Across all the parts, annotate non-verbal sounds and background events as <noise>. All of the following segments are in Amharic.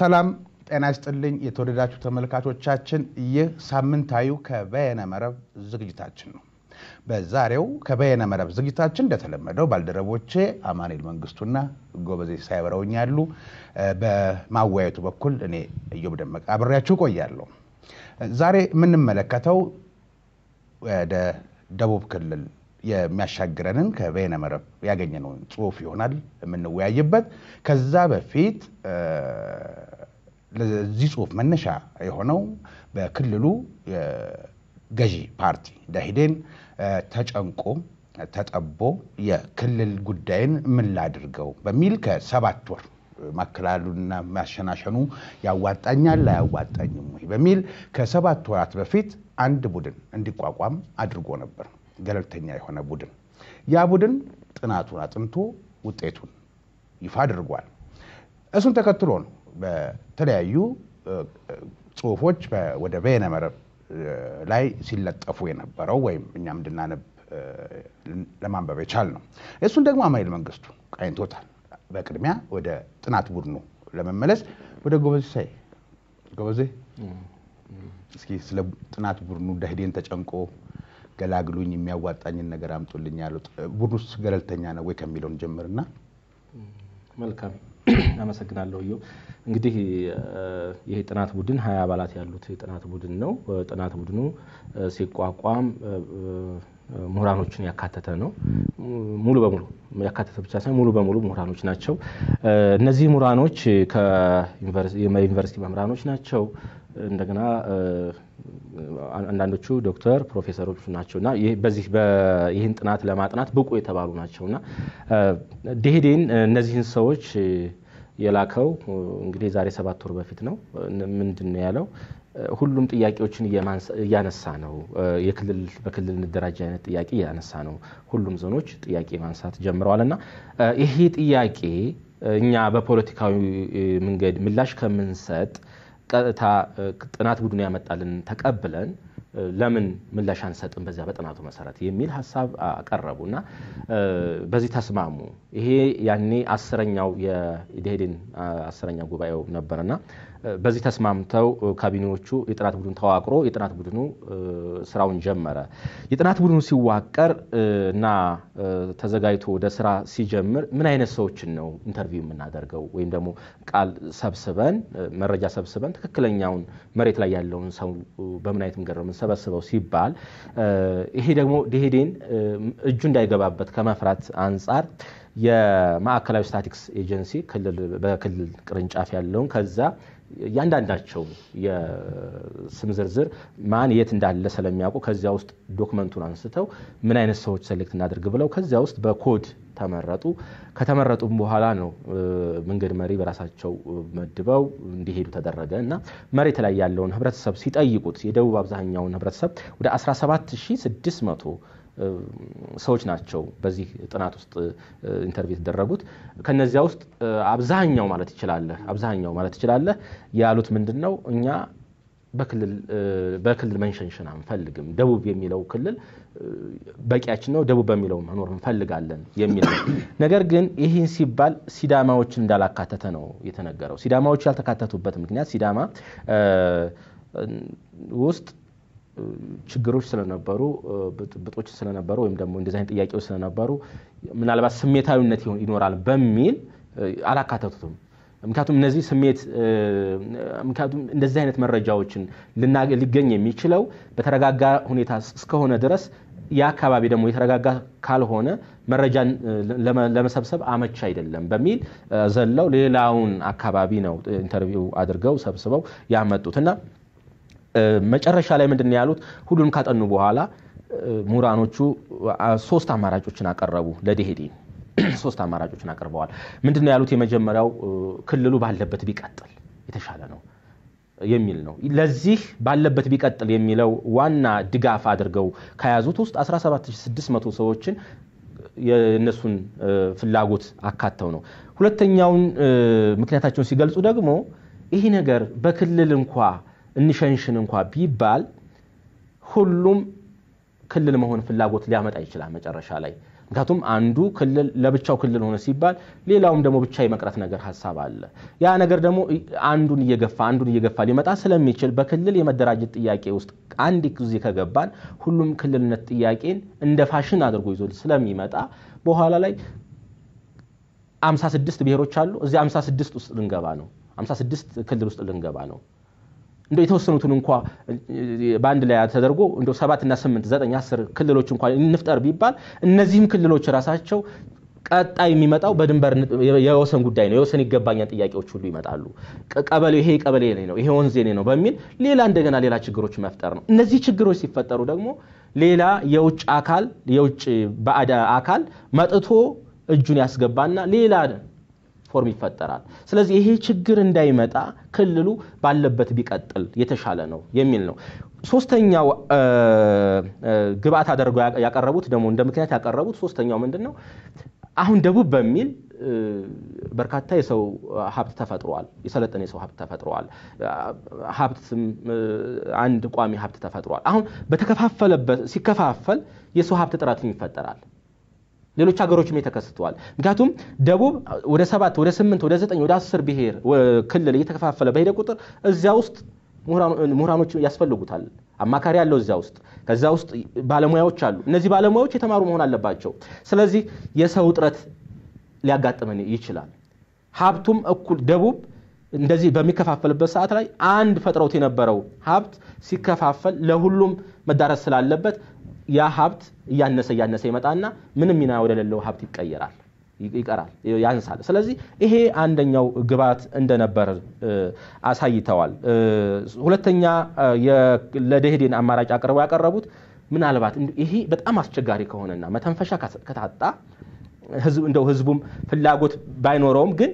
ሰላም ጤና ይስጥልኝ የተወደዳችሁ ተመልካቾቻችን፣ ይህ ሳምንታዊ ከበየነ መረብ ዝግጅታችን ነው። በዛሬው ከበየነ መረብ ዝግጅታችን እንደተለመደው ባልደረቦቼ አማኔል መንግስቱና ጎበዜ ሳይበረውኝ ያሉ፣ በማወያየቱ በኩል እኔ እዮብ ደመቀ አብሬያችሁ ቆያለሁ። ዛሬ የምንመለከተው ወደ ደቡብ ክልል የሚያሻግረንን ከበይነ መረብ ያገኘነውን ጽሁፍ ይሆናል የምንወያይበት። ከዛ በፊት ለዚህ ጽሁፍ መነሻ የሆነው በክልሉ ገዢ ፓርቲ ደሂዴን ተጨንቆ ተጠቦ የክልል ጉዳይን ምን ላድርገው በሚል ከሰባት ወር ማከላሉና ማሸናሸኑ ያዋጣኛል ላያዋጣኝም ወይ በሚል ከሰባት ወራት በፊት አንድ ቡድን እንዲቋቋም አድርጎ ነበር፣ ገለልተኛ የሆነ ቡድን። ያ ቡድን ጥናቱን አጥንቶ ውጤቱን ይፋ አድርጓል። እሱን ተከትሎ ነው በተለያዩ ጽሁፎች ወደ በይነመረብ መረብ ላይ ሲለጠፉ የነበረው ወይም እኛ እንድናነብ ለማንበብ የቻል ነው። እሱን ደግሞ አማኤል መንግስቱ ቃኝቶታል። በቅድሚያ ወደ ጥናት ቡድኑ ለመመለስ ወደ ጎበዜ ሳይ ጎበዜ እስኪ ስለ ጥናት ቡድኑ ደህዴን ተጨንቆ ገላግሉኝ የሚያዋጣኝን ነገር አምጡልኝ ያሉት ቡድኑ ገለልተኛ ነው ወይ ከሚለውን ጀምርና መልካም አመሰግናለሁ። እንግዲህ ይሄ ጥናት ቡድን ሀያ አባላት ያሉት የጥናት ቡድን ነው። ጥናት ቡድኑ ሲቋቋም ምሁራኖችን ያካተተ ነው። ሙሉ በሙሉ ያካተተ ብቻ ሳይሆን ሙሉ በሙሉ ምሁራኖች ናቸው። እነዚህ ምሁራኖች ከዩኒቨርሲቲ መምህራኖች ናቸው። እንደገና አንዳንዶቹ ዶክተር ፕሮፌሰሮች ናቸው እና በዚህ ይህን ጥናት ለማጥናት ብቁ የተባሉ ናቸው እና ዴሄዴን እነዚህን ሰዎች የላከው እንግዲህ የዛሬ ሰባት ወር በፊት ነው። ምንድን ነው ያለው? ሁሉም ጥያቄዎችን እያነሳ ነው። የክልል በክልል እንደራጅ አይነት ጥያቄ እያነሳ ነው። ሁሉም ዞኖች ጥያቄ ማንሳት ጀምረዋል እና ይሄ ጥያቄ እኛ በፖለቲካዊ መንገድ ምላሽ ከምንሰጥ ቀጥታ ጥናት ቡድኑ ያመጣልን ተቀብለን ለምን ምላሽ አንሰጥም በዚያ በጥናቱ መሰረት የሚል ሀሳብ አቀረቡ እና በዚህ ተስማሙ። ይሄ ያኔ አስረኛው የኢህዴን አስረኛ ጉባኤው ነበርና በዚህ ተስማምተው ካቢኔዎቹ የጥናት ቡድን ተዋቅሮ የጥናት ቡድኑ ስራውን ጀመረ። የጥናት ቡድኑ ሲዋቀር እና ተዘጋጅቶ ወደ ስራ ሲጀምር ምን አይነት ሰዎችን ነው ኢንተርቪው የምናደርገው ወይም ደግሞ ቃል ሰብስበን መረጃ ሰብስበን ትክክለኛውን መሬት ላይ ያለውን ሰው በምን አይነት መንገድ ነው የምንሰበስበው ሲባል ይሄ ደግሞ ደኢህዴን እጁ እንዳይገባበት ከመፍራት አንጻር የማዕከላዊ ስታቲክስ ኤጀንሲ በክልል ቅርንጫፍ ያለውን ከዛ እያንዳንዳቸው የስም ዝርዝር ማን የት እንዳለ ስለሚያውቁ ከዚያ ውስጥ ዶክመንቱን አንስተው ምን አይነት ሰዎች ሰሌክት እናደርግ ብለው ከዚያ ውስጥ በኮድ ተመረጡ። ከተመረጡም በኋላ ነው መንገድ መሪ በራሳቸው መድበው እንዲሄዱ ተደረገ እና መሬት ላይ ያለውን ህብረተሰብ ሲጠይቁት የደቡብ አብዛኛውን ህብረተሰብ ወደ 17600 ሰዎች ናቸው በዚህ ጥናት ውስጥ ኢንተርቪው የተደረጉት። ከነዚያ ውስጥ አብዛኛው ማለት ይችላለህ አብዛኛው ማለት ይችላለህ ያሉት ምንድን ነው እኛ በክልል መንሸንሸን አንፈልግም። ደቡብ የሚለው ክልል በቂያችን ነው፣ ደቡብ በሚለው መኖር እንፈልጋለን የሚል ነገር ግን ይህን ሲባል ሲዳማዎችን እንዳላካተተ ነው የተነገረው። ሲዳማዎች ያልተካተቱበት ምክንያት ሲዳማ ውስጥ ችግሮች ስለነበሩ ብጥብጦች ስለነበሩ ወይም ደግሞ እንደዚህ አይነት ጥያቄዎች ስለነበሩ ምናልባት ስሜታዊነት ይኖራል በሚል አላካተቱትም። ምክንያቱም እነዚህ ስሜት ምክንያቱም እንደዚህ አይነት መረጃዎችን ሊገኝ የሚችለው በተረጋጋ ሁኔታ እስከሆነ ድረስ ያ አካባቢ ደግሞ የተረጋጋ ካልሆነ መረጃን ለመሰብሰብ አመች አይደለም በሚል ዘለው ሌላውን አካባቢ ነው ኢንተርቪው አድርገው ሰብስበው ያመጡት እና መጨረሻ ላይ ምንድን ያሉት ሁሉንም ካጠኑ በኋላ ምሁራኖቹ ሶስት አማራጮችን አቀረቡ ለድሄዴ <clears throat> ሶስት አማራጮችን አቅርበዋል። ምንድን ያሉት? የመጀመሪያው ክልሉ ባለበት ቢቀጥል የተሻለ ነው የሚል ነው። ለዚህ ባለበት ቢቀጥል የሚለው ዋና ድጋፍ አድርገው ከያዙት ውስጥ 17600 ሰዎችን የእነሱን ፍላጎት አካተው ነው። ሁለተኛውን ምክንያታቸውን ሲገልጹ ደግሞ ይህ ነገር በክልል እንኳ እንሸንሽን እንኳ ቢባል ሁሉም ክልል መሆን ፍላጎት ሊያመጣ ይችላል መጨረሻ ላይ። ምክንያቱም አንዱ ክልል ለብቻው ክልል ሆነ ሲባል ሌላውም ደግሞ ብቻ የመቅረት ነገር ሀሳብ አለ። ያ ነገር ደግሞ አንዱን እየገፋ አንዱን እየገፋ ሊመጣ ስለሚችል በክልል የመደራጀት ጥያቄ ውስጥ አንድ ጊዜ ከገባን ሁሉም ክልልነት ጥያቄን እንደ ፋሽን አድርጎ ይዞ ስለሚመጣ በኋላ ላይ 56 ብሔሮች አሉ። እዚ 56 ውስጥ ልንገባ ነው። 56 ክልል ውስጥ ልንገባ ነው። እንደ የተወሰኑትን እንኳ በአንድ ላይ ተደርጎ እንደ ሰባት እና ስምንት ዘጠኝ አስር ክልሎች እንኳ እንፍጠር ቢባል እነዚህም ክልሎች ራሳቸው ቀጣይ የሚመጣው በድንበር የወሰን ጉዳይ ነው። የወሰን ይገባኛል ጥያቄዎች ሁሉ ይመጣሉ። ቀበሌ ይሄ ቀበሌ ነው፣ ይሄ ወንዝ ነው በሚል ሌላ እንደገና ሌላ ችግሮች መፍጠር ነው። እነዚህ ችግሮች ሲፈጠሩ ደግሞ ሌላ የውጭ አካል የውጭ ባዕድ አካል መጥቶ እጁን ያስገባና ሌላ ፎርም ይፈጠራል። ስለዚህ ይሄ ችግር እንዳይመጣ ክልሉ ባለበት ቢቀጥል የተሻለ ነው የሚል ነው። ሶስተኛው ግብአት አድርገው ያቀረቡት ደግሞ እንደ ምክንያት ያቀረቡት ሶስተኛው ምንድን ነው? አሁን ደቡብ በሚል በርካታ የሰው ሀብት ተፈጥሯል። የሰለጠነ የሰው ሀብት ተፈጥሯል። ሀብትም አንድ ቋሚ ሀብት ተፈጥሯል። አሁን በተከፋፈለበት ሲከፋፈል የሰው ሀብት እጥረትም ይፈጠራል። ሌሎች ሀገሮችም የተከስተዋል። ምክንያቱም ደቡብ ወደ ሰባት ወደ ስምንት ወደ ዘጠኝ ወደ አስር ብሄር ክልል እየተከፋፈለ በሄደ ቁጥር እዚያ ውስጥ ምሁራኖች ያስፈልጉታል። አማካሪ ያለው እዚያ ውስጥ ከዛ ውስጥ ባለሙያዎች አሉ። እነዚህ ባለሙያዎች የተማሩ መሆን አለባቸው። ስለዚህ የሰው እጥረት ሊያጋጥመን ይችላል። ሀብቱም እኩል ደቡብ እንደዚህ በሚከፋፈልበት ሰዓት ላይ አንድ ፈጥረውት የነበረው ሀብት ሲከፋፈል ለሁሉም መዳረስ ስላለበት ያ ሀብት እያነሰ እያነሰ ይመጣና ምንም ሚና ወደሌለው ሀብት ይቀየራል ይቀራል ያንሳል። ስለዚህ ይሄ አንደኛው ግብዓት እንደነበር አሳይተዋል። ሁለተኛ ለደኢህዴን አማራጭ አቅርበው ያቀረቡት ምናልባት ይሄ በጣም አስቸጋሪ ከሆነና መተንፈሻ ከታጣ እንደው ህዝቡም ፍላጎት ባይኖረውም ግን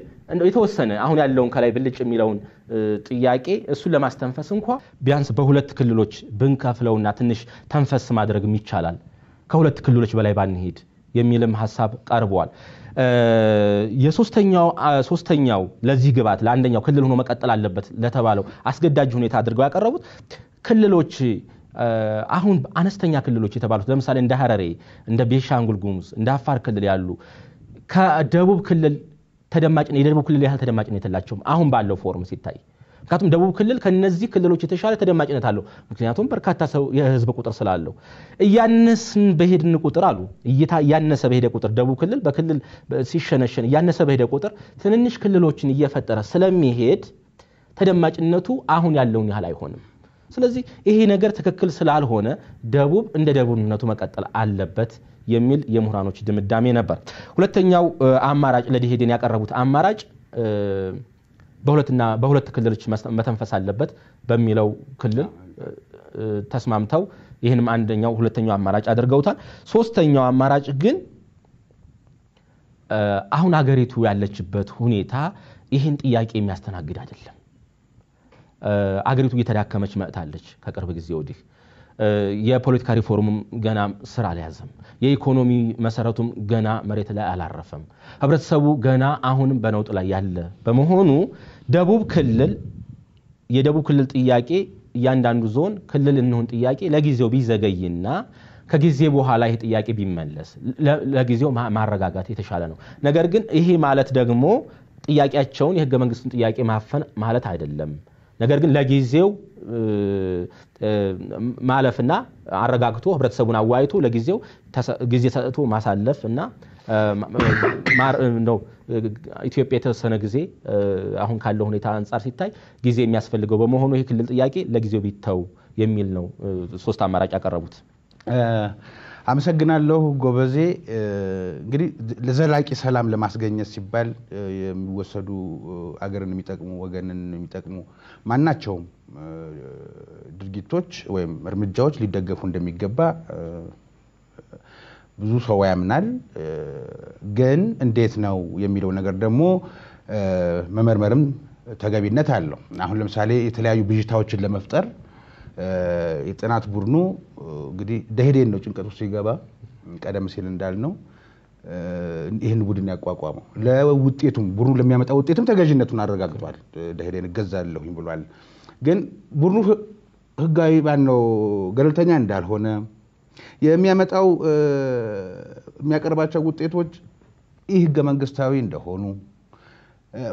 የተወሰነ አሁን ያለውን ከላይ ብልጭ የሚለውን ጥያቄ እሱን ለማስተንፈስ እንኳ ቢያንስ በሁለት ክልሎች ብንከፍለውና ትንሽ ተንፈስ ማድረግም ይቻላል፣ ከሁለት ክልሎች በላይ ባንሄድ የሚልም ሀሳብ ቀርቧል። የሶስተኛው ለዚህ ግባት ለአንደኛው ክልል ሆኖ መቀጠል አለበት ለተባለው አስገዳጅ ሁኔታ አድርገው ያቀረቡት ክልሎች አሁን አነስተኛ ክልሎች የተባሉት ለምሳሌ እንደ ሀረሬ፣ እንደ ቤሻንጉል ጉሙዝ፣ እንደ አፋር ክልል ያሉ ከደቡብ ክልል ተደማጭ የደቡብ ክልል ያህል ተደማጭነት የላቸውም አሁን ባለው ፎርም ሲታይ። ምክንያቱም ደቡብ ክልል ከነዚህ ክልሎች የተሻለ ተደማጭነት አለው። ምክንያቱም በርካታ ሰው የህዝብ ቁጥር ስላለው። እያነስን በሄድን ቁጥር አሉ እያነሰ በሄደ ቁጥር ደቡብ ክልል በክልል ሲሸነሸን እያነሰ በሄደ ቁጥር ትንንሽ ክልሎችን እየፈጠረ ስለሚሄድ ተደማጭነቱ አሁን ያለውን ያህል አይሆንም። ስለዚህ ይሄ ነገር ትክክል ስላልሆነ ደቡብ እንደ ደቡብነቱ መቀጠል አለበት። የሚል የምሁራኖች ድምዳሜ ነበር። ሁለተኛው አማራጭ ለዲሄድን ያቀረቡት አማራጭ በሁለትና በሁለት ክልሎች መተንፈስ አለበት በሚለው ክልል ተስማምተው ይህንም አንደኛው ሁለተኛው አማራጭ አድርገውታል። ሶስተኛው አማራጭ ግን አሁን አገሪቱ ያለችበት ሁኔታ ይህን ጥያቄ የሚያስተናግድ አይደለም። አገሪቱ እየተዳከመች መጥታለች ከቅርብ ጊዜ ወዲህ። የፖለቲካ ሪፎርሙም ገና ስራ አልያዘም። የኢኮኖሚ መሰረቱም ገና መሬት ላይ አላረፈም። ህብረተሰቡ ገና አሁንም በነውጥ ላይ ያለ በመሆኑ ደቡብ ክልል የደቡብ ክልል ጥያቄ እያንዳንዱ ዞን ክልል እንሆን ጥያቄ ለጊዜው ቢዘገይና ከጊዜ በኋላ ይህ ጥያቄ ቢመለስ ለጊዜው ማረጋጋት የተሻለ ነው። ነገር ግን ይሄ ማለት ደግሞ ጥያቄያቸውን የህገ መንግስቱን ጥያቄ ማፈን ማለት አይደለም። ነገር ግን ለጊዜው ማለፍና አረጋግቶ ህብረተሰቡን አዋይቶ ለጊዜው ጊዜ ሰጥቶ ማሳለፍ እና ኢትዮጵያ የተወሰነ ጊዜ አሁን ካለው ሁኔታ አንጻር ሲታይ ጊዜ የሚያስፈልገው በመሆኑ ይህ ክልል ጥያቄ ለጊዜው ቢተው የሚል ነው። ሶስት አማራጭ ያቀረቡት አመሰግናለሁ ጎበዜ። እንግዲህ ለዘላቂ ሰላም ለማስገኘት ሲባል የሚወሰዱ አገርን የሚጠቅሙ ወገንን የሚጠቅሙ ማናቸውም ድርጊቶች ወይም እርምጃዎች ሊደገፉ እንደሚገባ ብዙ ሰው ያምናል። ግን እንዴት ነው የሚለው ነገር ደግሞ መመርመርም ተገቢነት አለው። አሁን ለምሳሌ የተለያዩ ብዥታዎችን ለመፍጠር የጥናት ቡድኑ እንግዲህ ደሄዴን ነው ጭንቀቱ ሲገባ ቀደም ሲል እንዳልነው ይህን ቡድን ያቋቋመው። ለውጤቱም ቡድኑ ለሚያመጣ ውጤትም ተገዥነቱን አረጋግጧል። ደሄዴን እገዛለሁኝ ብሏል። ግን ቡድኑ ህጋዊ ባነው ገለልተኛ እንዳልሆነ የሚያመጣው የሚያቀርባቸው ውጤቶች ይህ ህገ መንግስታዊ እንደሆኑ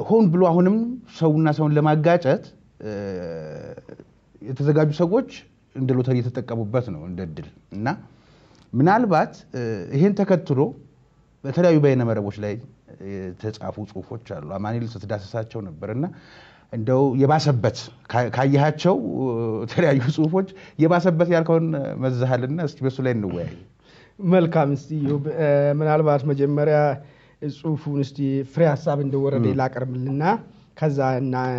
ሆን ብሎ አሁንም ሰውና ሰውን ለማጋጨት የተዘጋጁ ሰዎች እንደ ሎተሪ የተጠቀሙበት ነው እንደ እድል እና ምናልባት ይህን ተከትሎ በተለያዩ በይነመረቦች ላይ የተጻፉ ጽሁፎች አሉ። አማኒል ስትዳሰሳቸው ነበር እና እንደው የባሰበት ካያቸው የተለያዩ ጽሁፎች የባሰበት ያልከውን መዛሃልና እስኪ በሱ ላይ እንወያይ። መልካም እስቲ ምናልባት መጀመሪያ ጽሁፉን እስቲ ፍሬ ሀሳብ እንደወረደ ላቀርብልና ከዛ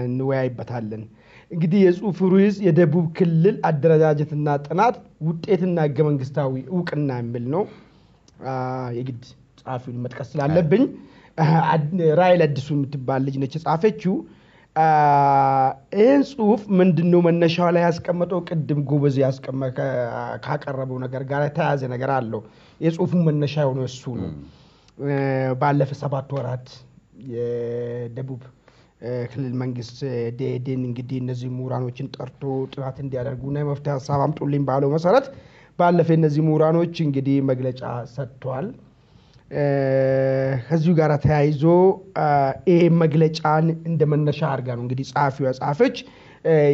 እንወያይበታለን። እንግዲህ የጽሁፍ ሩዝ የደቡብ ክልል አደረጃጀትና ጥናት ውጤትና ህገ መንግስታዊ እውቅና የሚል ነው። የግድ ጸሐፊውን መጥቀስ ስላለብኝ ራይል አዲሱ የምትባል ልጅ ነች የጻፈችው። ይህን ጽሁፍ ምንድነው መነሻው ላይ ያስቀመጠው? ቅድም ጎበዝ ካቀረበው ነገር ጋር የተያያዘ ነገር አለው። የጽሁፉ መነሻ የሆነ እሱ ነው። ባለፈ ሰባት ወራት የደቡብ ክልል መንግስት ደኢህዴን እንግዲህ እነዚህ ምሁራኖችን ጠርቶ ጥናት እንዲያደርጉና የመፍትሄ ሀሳብ አምጡልኝ ባለው መሰረት ባለፈ እነዚህ ምሁራኖች እንግዲህ መግለጫ ሰጥቷል። ከዚሁ ጋር ተያይዞ ይህ መግለጫን እንደ መነሻ አድርጋ ነው እንግዲህ ጸሐፊዋ ጻፈች።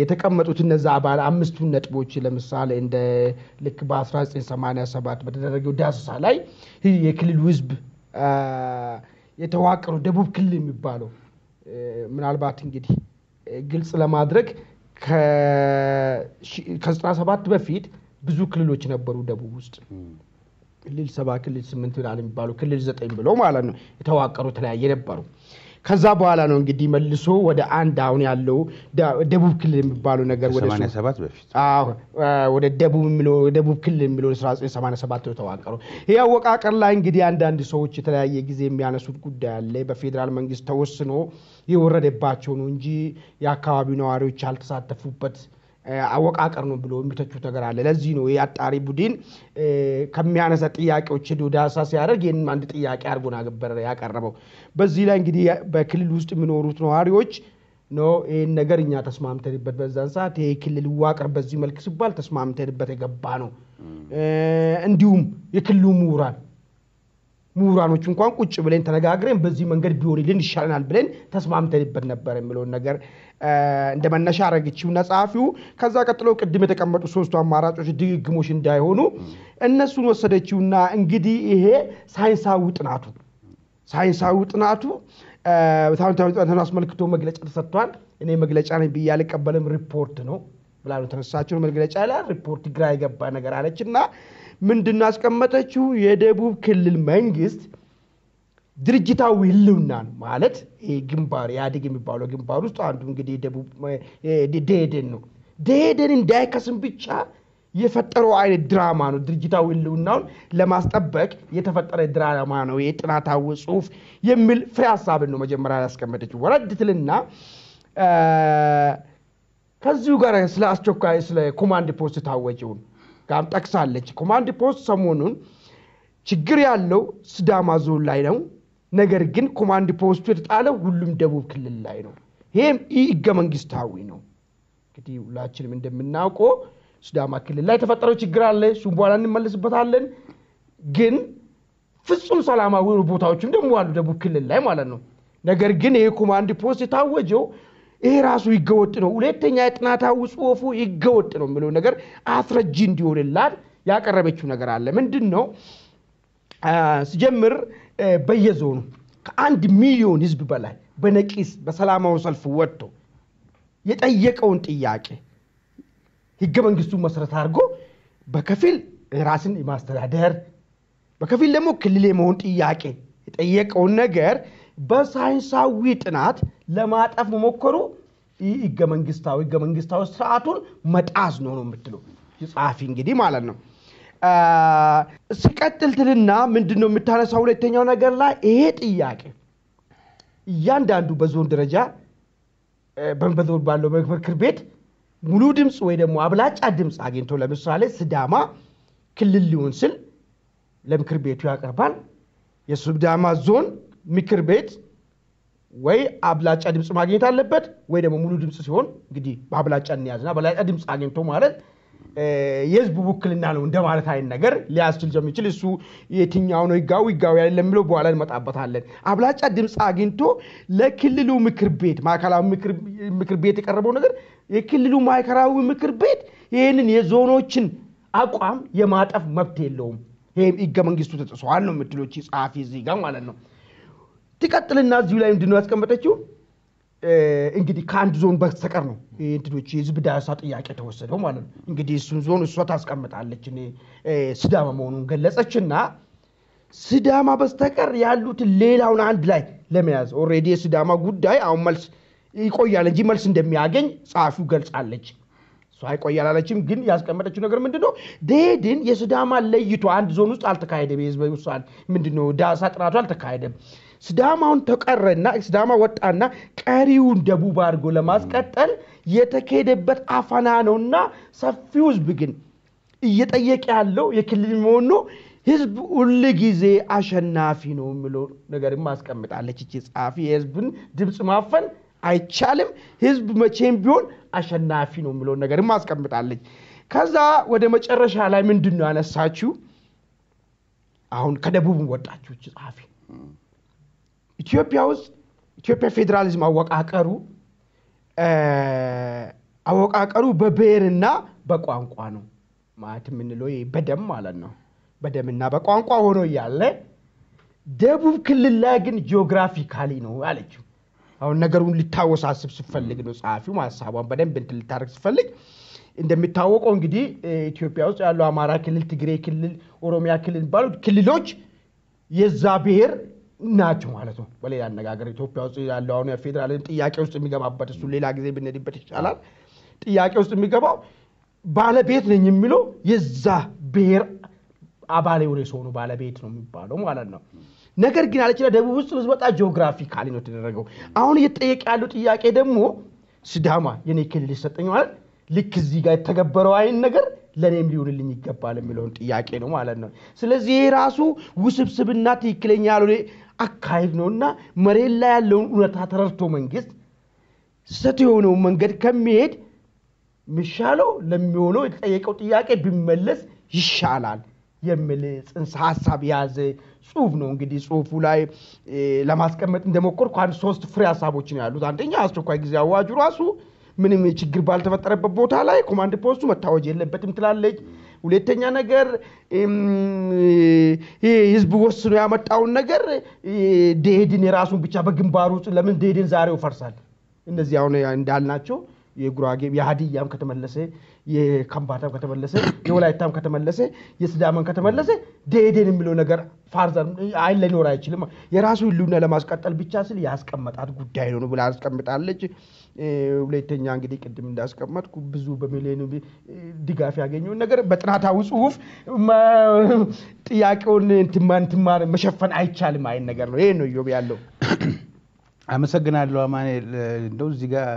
የተቀመጡት እነዛ አባል አምስቱን ነጥቦች ለምሳሌ እንደ ልክ በ1987 በተደረገው ዳሰሳ ላይ የክልሉ ህዝብ የተዋቀረው ደቡብ ክልል የሚባለው ምናልባት እንግዲህ ግልጽ ለማድረግ ከ97 በፊት ብዙ ክልሎች ነበሩ ደቡብ ውስጥ ክልል ሰባ ክልል ስምንት ምናምን የሚባሉ ክልል ዘጠኝ ብለው ማለት ነው የተዋቀሩ የተለያየ ነበሩ ከዛ በኋላ ነው እንግዲህ መልሶ ወደ አንድ አሁን ያለው ደቡብ ክልል የሚባለው ነገር ወደ ደቡብ ክልል የሚለው ስራ 87 ነው ተዋቀሩ። ይህ አወቃቀር ላይ እንግዲህ አንዳንድ ሰዎች የተለያየ ጊዜ የሚያነሱት ጉዳይ አለ። በፌዴራል መንግስት ተወስኖ የወረደባቸው ነው እንጂ የአካባቢው ነዋሪዎች ያልተሳተፉበት አወቃቀር ነው ብሎ የሚተቹት ነገር አለ። ለዚህ ነው የአጣሪ ቡድን ከሚያነሳ ጥያቄዎች ሄዶ ዳሳ ሲያደርግ ይህን አንድ ጥያቄ አድርጎ ነበር ያቀረበው። በዚህ ላይ እንግዲህ በክልል ውስጥ የሚኖሩት ነዋሪዎች ነው ይህን ነገር እኛ ተስማምተንበት በዛን ሰዓት ይህ ክልል ይዋቀር በዚህ መልክ ሲባል ተስማምተንበት የገባ ነው። እንዲሁም የክልሉ ምሁራን ምሁራኖች እንኳን ቁጭ ብለን ተነጋግረን በዚህ መንገድ ቢሆንልን ይሻለናል ብለን ተስማምተንበት ነበር የሚለውን ነገር እንደ መነሻ አረግችውና ጸሐፊው ከዛ ቀጥሎ ቅድም የተቀመጡ ሶስቱ አማራጮች ድግግሞች እንዳይሆኑ እነሱን ወሰደችውና እንግዲህ ይሄ ሳይንሳዊ ጥናቱ ሳይንሳዊ ጥናቱ ታሁን አስመልክቶ መግለጫ ተሰጥቷል። እኔ መግለጫ ነኝ ብዬ አልቀበልም ሪፖርት ነው ብላ ተነሳችውን መግለጫ ላ ሪፖርት ግራ የገባ ነገር አለች እና ምንድን አስቀመጠችው? የደቡብ ክልል መንግስት ድርጅታዊ ህልውና ነው ማለት ግንባር ኢህአዴግ የሚባለው ግንባር ውስጥ አንዱ እንግዲህ ደቡብ ደሄደን ነው። ደሄደን እንዳይከስም ብቻ የፈጠረው አይነት ድራማ ነው። ድርጅታዊ ህልውናውን ለማስጠበቅ የተፈጠረ ድራማ ነው። የጥናታዊ ጽሁፍ የሚል ፍሬ ሀሳብን ነው መጀመሪያ ያስቀመጠችው። ወረድ ትልና ከዚሁ ጋር ስለ አስቸኳይ ስለ ኮማንድ ፖስት ታወጀውን ጋም ጠቅሳለች። ኮማንድ ፖስት ሰሞኑን ችግር ያለው ስዳማ ዞን ላይ ነው። ነገር ግን ኮማንድ ፖስቱ የተጣለው ሁሉም ደቡብ ክልል ላይ ነው። ይህም ህገ መንግስታዊ ነው። እንግዲህ ሁላችንም እንደምናውቀው ስዳማ ክልል ላይ የተፈጠረው ችግር አለ። እሱም በኋላ እንመለስበታለን። ግን ፍጹም ሰላማዊ ቦታዎችም ደግሞ አሉ፣ ደቡብ ክልል ላይ ማለት ነው። ነገር ግን ይህ ኮማንድ ፖስት የታወጀው ይሄ ራሱ ይገወጥ ነው። ሁለተኛ የጥናታዊ ጽሁፉ ይገወጥ ነው የሚለው ነገር አስረጂ እንዲሆንላት ያቀረበችው ነገር አለ። ምንድን ነው ስጀምር፣ በየዞኑ ከአንድ ሚሊዮን ህዝብ በላይ በነቂስ በሰላማዊ ሰልፍ ወጥቶ የጠየቀውን ጥያቄ ህገ መንግስቱን መሰረት አድርጎ በከፊል ራስን የማስተዳደር በከፊል ደግሞ ክልል የመሆን ጥያቄ የጠየቀውን ነገር በሳይንሳዊ ጥናት ለማጠፍ መሞከሩ ህገ መንግስታዊ ህገ መንግስታዊ ስርዓቱን መጣዝ ነው ነው የምትለው ጸሐፊ እንግዲህ ማለት ነው። ሲቀጥል ትልና ምንድን ነው የምታነሳ ሁለተኛው ነገር ላይ ይሄ ጥያቄ እያንዳንዱ በዞን ደረጃ በንበዞን ባለው ምክር ቤት ሙሉ ድምፅ ወይ ደግሞ አብላጫ ድምፅ አግኝቶ ለምሳሌ ስዳማ ክልል ሊሆን ስል ለምክር ቤቱ ያቀርባል። የሱዳማ ዞን ምክር ቤት ወይ አብላጫ ድምፅ ማግኘት አለበት ወይ ደግሞ ሙሉ ድምፅ ሲሆን እንግዲህ በአብላጫ እንያዝና በላጫ ድምፅ አግኝቶ ማለት የህዝቡ ውክልና ነው እንደማለት አይነት ነገር ሊያስችል ጀሚችል እሱ የትኛው ነው ህጋዊ ህጋዊ ያለ የሚለው በኋላ እንመጣበታለን። አብላጫ ድምፅ አግኝቶ ለክልሉ ምክር ቤት ማዕከላዊ ምክር ቤት የቀረበው ነገር የክልሉ ማዕከላዊ ምክር ቤት ይህንን የዞኖችን አቋም የማጠፍ መብት የለውም። ይህም ህገ መንግስቱ ተጥሷል ነው የምትሎች ጸሐፊ እዚህ ጋር ማለት ነው። ትቀጥልና እዚሁ ላይ ምንድነው ያስቀመጠችው? እንግዲህ ከአንድ ዞን በስተቀር ነው እንትኖች የህዝብ ዳሳ ጥያቄ ተወሰደው ማለት ነው። እንግዲህ እሱን ዞን እሷ ታስቀምጣለች። ስዳማ መሆኑን ገለጸችና ስዳማ በስተቀር ያሉትን ሌላውን አንድ ላይ ለመያዝ ኦልሬዲ የስዳማ ጉዳይ አሁን መልስ ይቆያል እንጂ መልስ እንደሚያገኝ ጸሐፊው ገልጻለች። እሷ ይቆያል አለችም። ግን ያስቀመጠችው ነገር ነው? ደሄድን የስዳማ ለይቶ አንድ ዞን ውስጥ አልተካሄደም። የህዝብ ውሳኔ ምንድነው ዳሳ ጥናቱ አልተካሄደም። ስዳማውን ተቀረና ስዳማ ወጣና ቀሪውን ደቡብ አድርጎ ለማስቀጠል የተካሄደበት አፈና ነውና ሰፊው ህዝብ ግን እየጠየቀ ያለው የክልል መሆን ነው። ህዝብ ሁል ጊዜ አሸናፊ ነው የሚለው ነገር አስቀምጣለች እቺ ጸሐፊ። የህዝብን ድምፅ ማፈን አይቻልም፣ ህዝብ መቼም ቢሆን አሸናፊ ነው የሚለውን ነገር አስቀምጣለች። ከዛ ወደ መጨረሻ ላይ ምንድን ነው ያነሳችው? አሁን ከደቡብ ወጣችሁ ጸሐፊ ኢትዮጵያ ውስጥ ኢትዮጵያ ፌዴራሊዝም አወቃቀሩ አወቃቀሩ በብሔርና በቋንቋ ነው ማለት የምንለው በደም ማለት ነው። በደምና በቋንቋ ሆኖ እያለ ደቡብ ክልል ላይ ግን ጂኦግራፊካሊ ነው አለችው። አሁን ነገሩን ልታወሳስብ ስፈልግ ነው ጸሐፊው ማሳቧን በደንብ እንትን ልታደርግ ስፈልግ እንደሚታወቀው እንግዲህ ኢትዮጵያ ውስጥ ያለው አማራ ክልል፣ ትግሬ ክልል፣ ኦሮሚያ ክልል የሚባሉት ክልሎች የዛ ብሔር ናቸው ማለት ነው። በሌላ አነጋገር ኢትዮጵያ ውስጥ ያለው አሁን የፌዴራልን ጥያቄ ውስጥ የሚገባበት እሱ ሌላ ጊዜ ብንሄድበት ይቻላል። ጥያቄ ውስጥ የሚገባው ባለቤት ነኝ የሚለው የዛ ብሔር አባል የሆነ ሰው ነው ባለቤት ነው የሚባለው ማለት ነው። ነገር ግን አለችና ደቡብ ውስጥ ብዙ ጂኦግራፊ ካሊ ነው የተደረገው። አሁን እየተጠየቀ ያሉ ጥያቄ ደግሞ ሲዳማ የኔ ክልል ይሰጠኝ ማለት ልክ እዚህ ጋር የተገበረው አይን ነገር ለእኔም ሊሆንልኝ ይገባል የሚለውን ጥያቄ ነው ማለት ነው። ስለዚህ ይሄ ራሱ ውስብስብና ትክክለኛ ያልሆነ አካሄድ ነው እና መሬት ላይ ያለውን እውነታ ተረድቶ መንግስት ስህተት የሆነውን መንገድ ከሚሄድ የሚሻለው ለሚሆነው የተጠየቀው ጥያቄ ቢመለስ ይሻላል የሚል ጽንሰ ሀሳብ የያዘ ጽሁፍ ነው። እንግዲህ ጽሁፉ ላይ ለማስቀመጥ እንደሞከርኩ አንድ ሶስት ፍሬ ሀሳቦች ነው ያሉት። አንደኛ አስቸኳይ ጊዜ አዋጁ ራሱ ምንም ችግር ባልተፈጠረበት ቦታ ላይ ኮማንድ ፖስቱ መታወጅ የለበትም ትላለች። ሁለተኛ ነገር ህዝብ ወስኖ ያመጣውን ነገር ደሄድን የራሱን ብቻ በግንባሩ ለምን ደሄድን ዛሬው ፈርሳል እነዚህ አሁን እንዳልናቸው የጉራጌም የሀዲያም ከተመለሰ የከምባታም ከተመለሰ የወላይታም ከተመለሰ የስዳመን ከተመለሰ ደሄደን የሚለው ነገር ፋርዘር አይን ሊኖር አይችልም የራሱ ህልውና ለማስቀጠል ብቻ ስል ያስቀመጣት ጉዳይ ነው ብላ ያስቀምጣለች ሁለተኛ እንግዲህ ቅድም እንዳስቀመጥኩ ብዙ በሚሊዮኑ ድጋፍ ያገኘውን ነገር በጥናታዊ ጽሁፍ ጥያቄውን ትማር መሸፈን አይቻልም አይን ነገር ነው። ይሄ ነው ኢዮብ ያለው። አመሰግናለሁ አማኔ እንደው እዚህ ጋር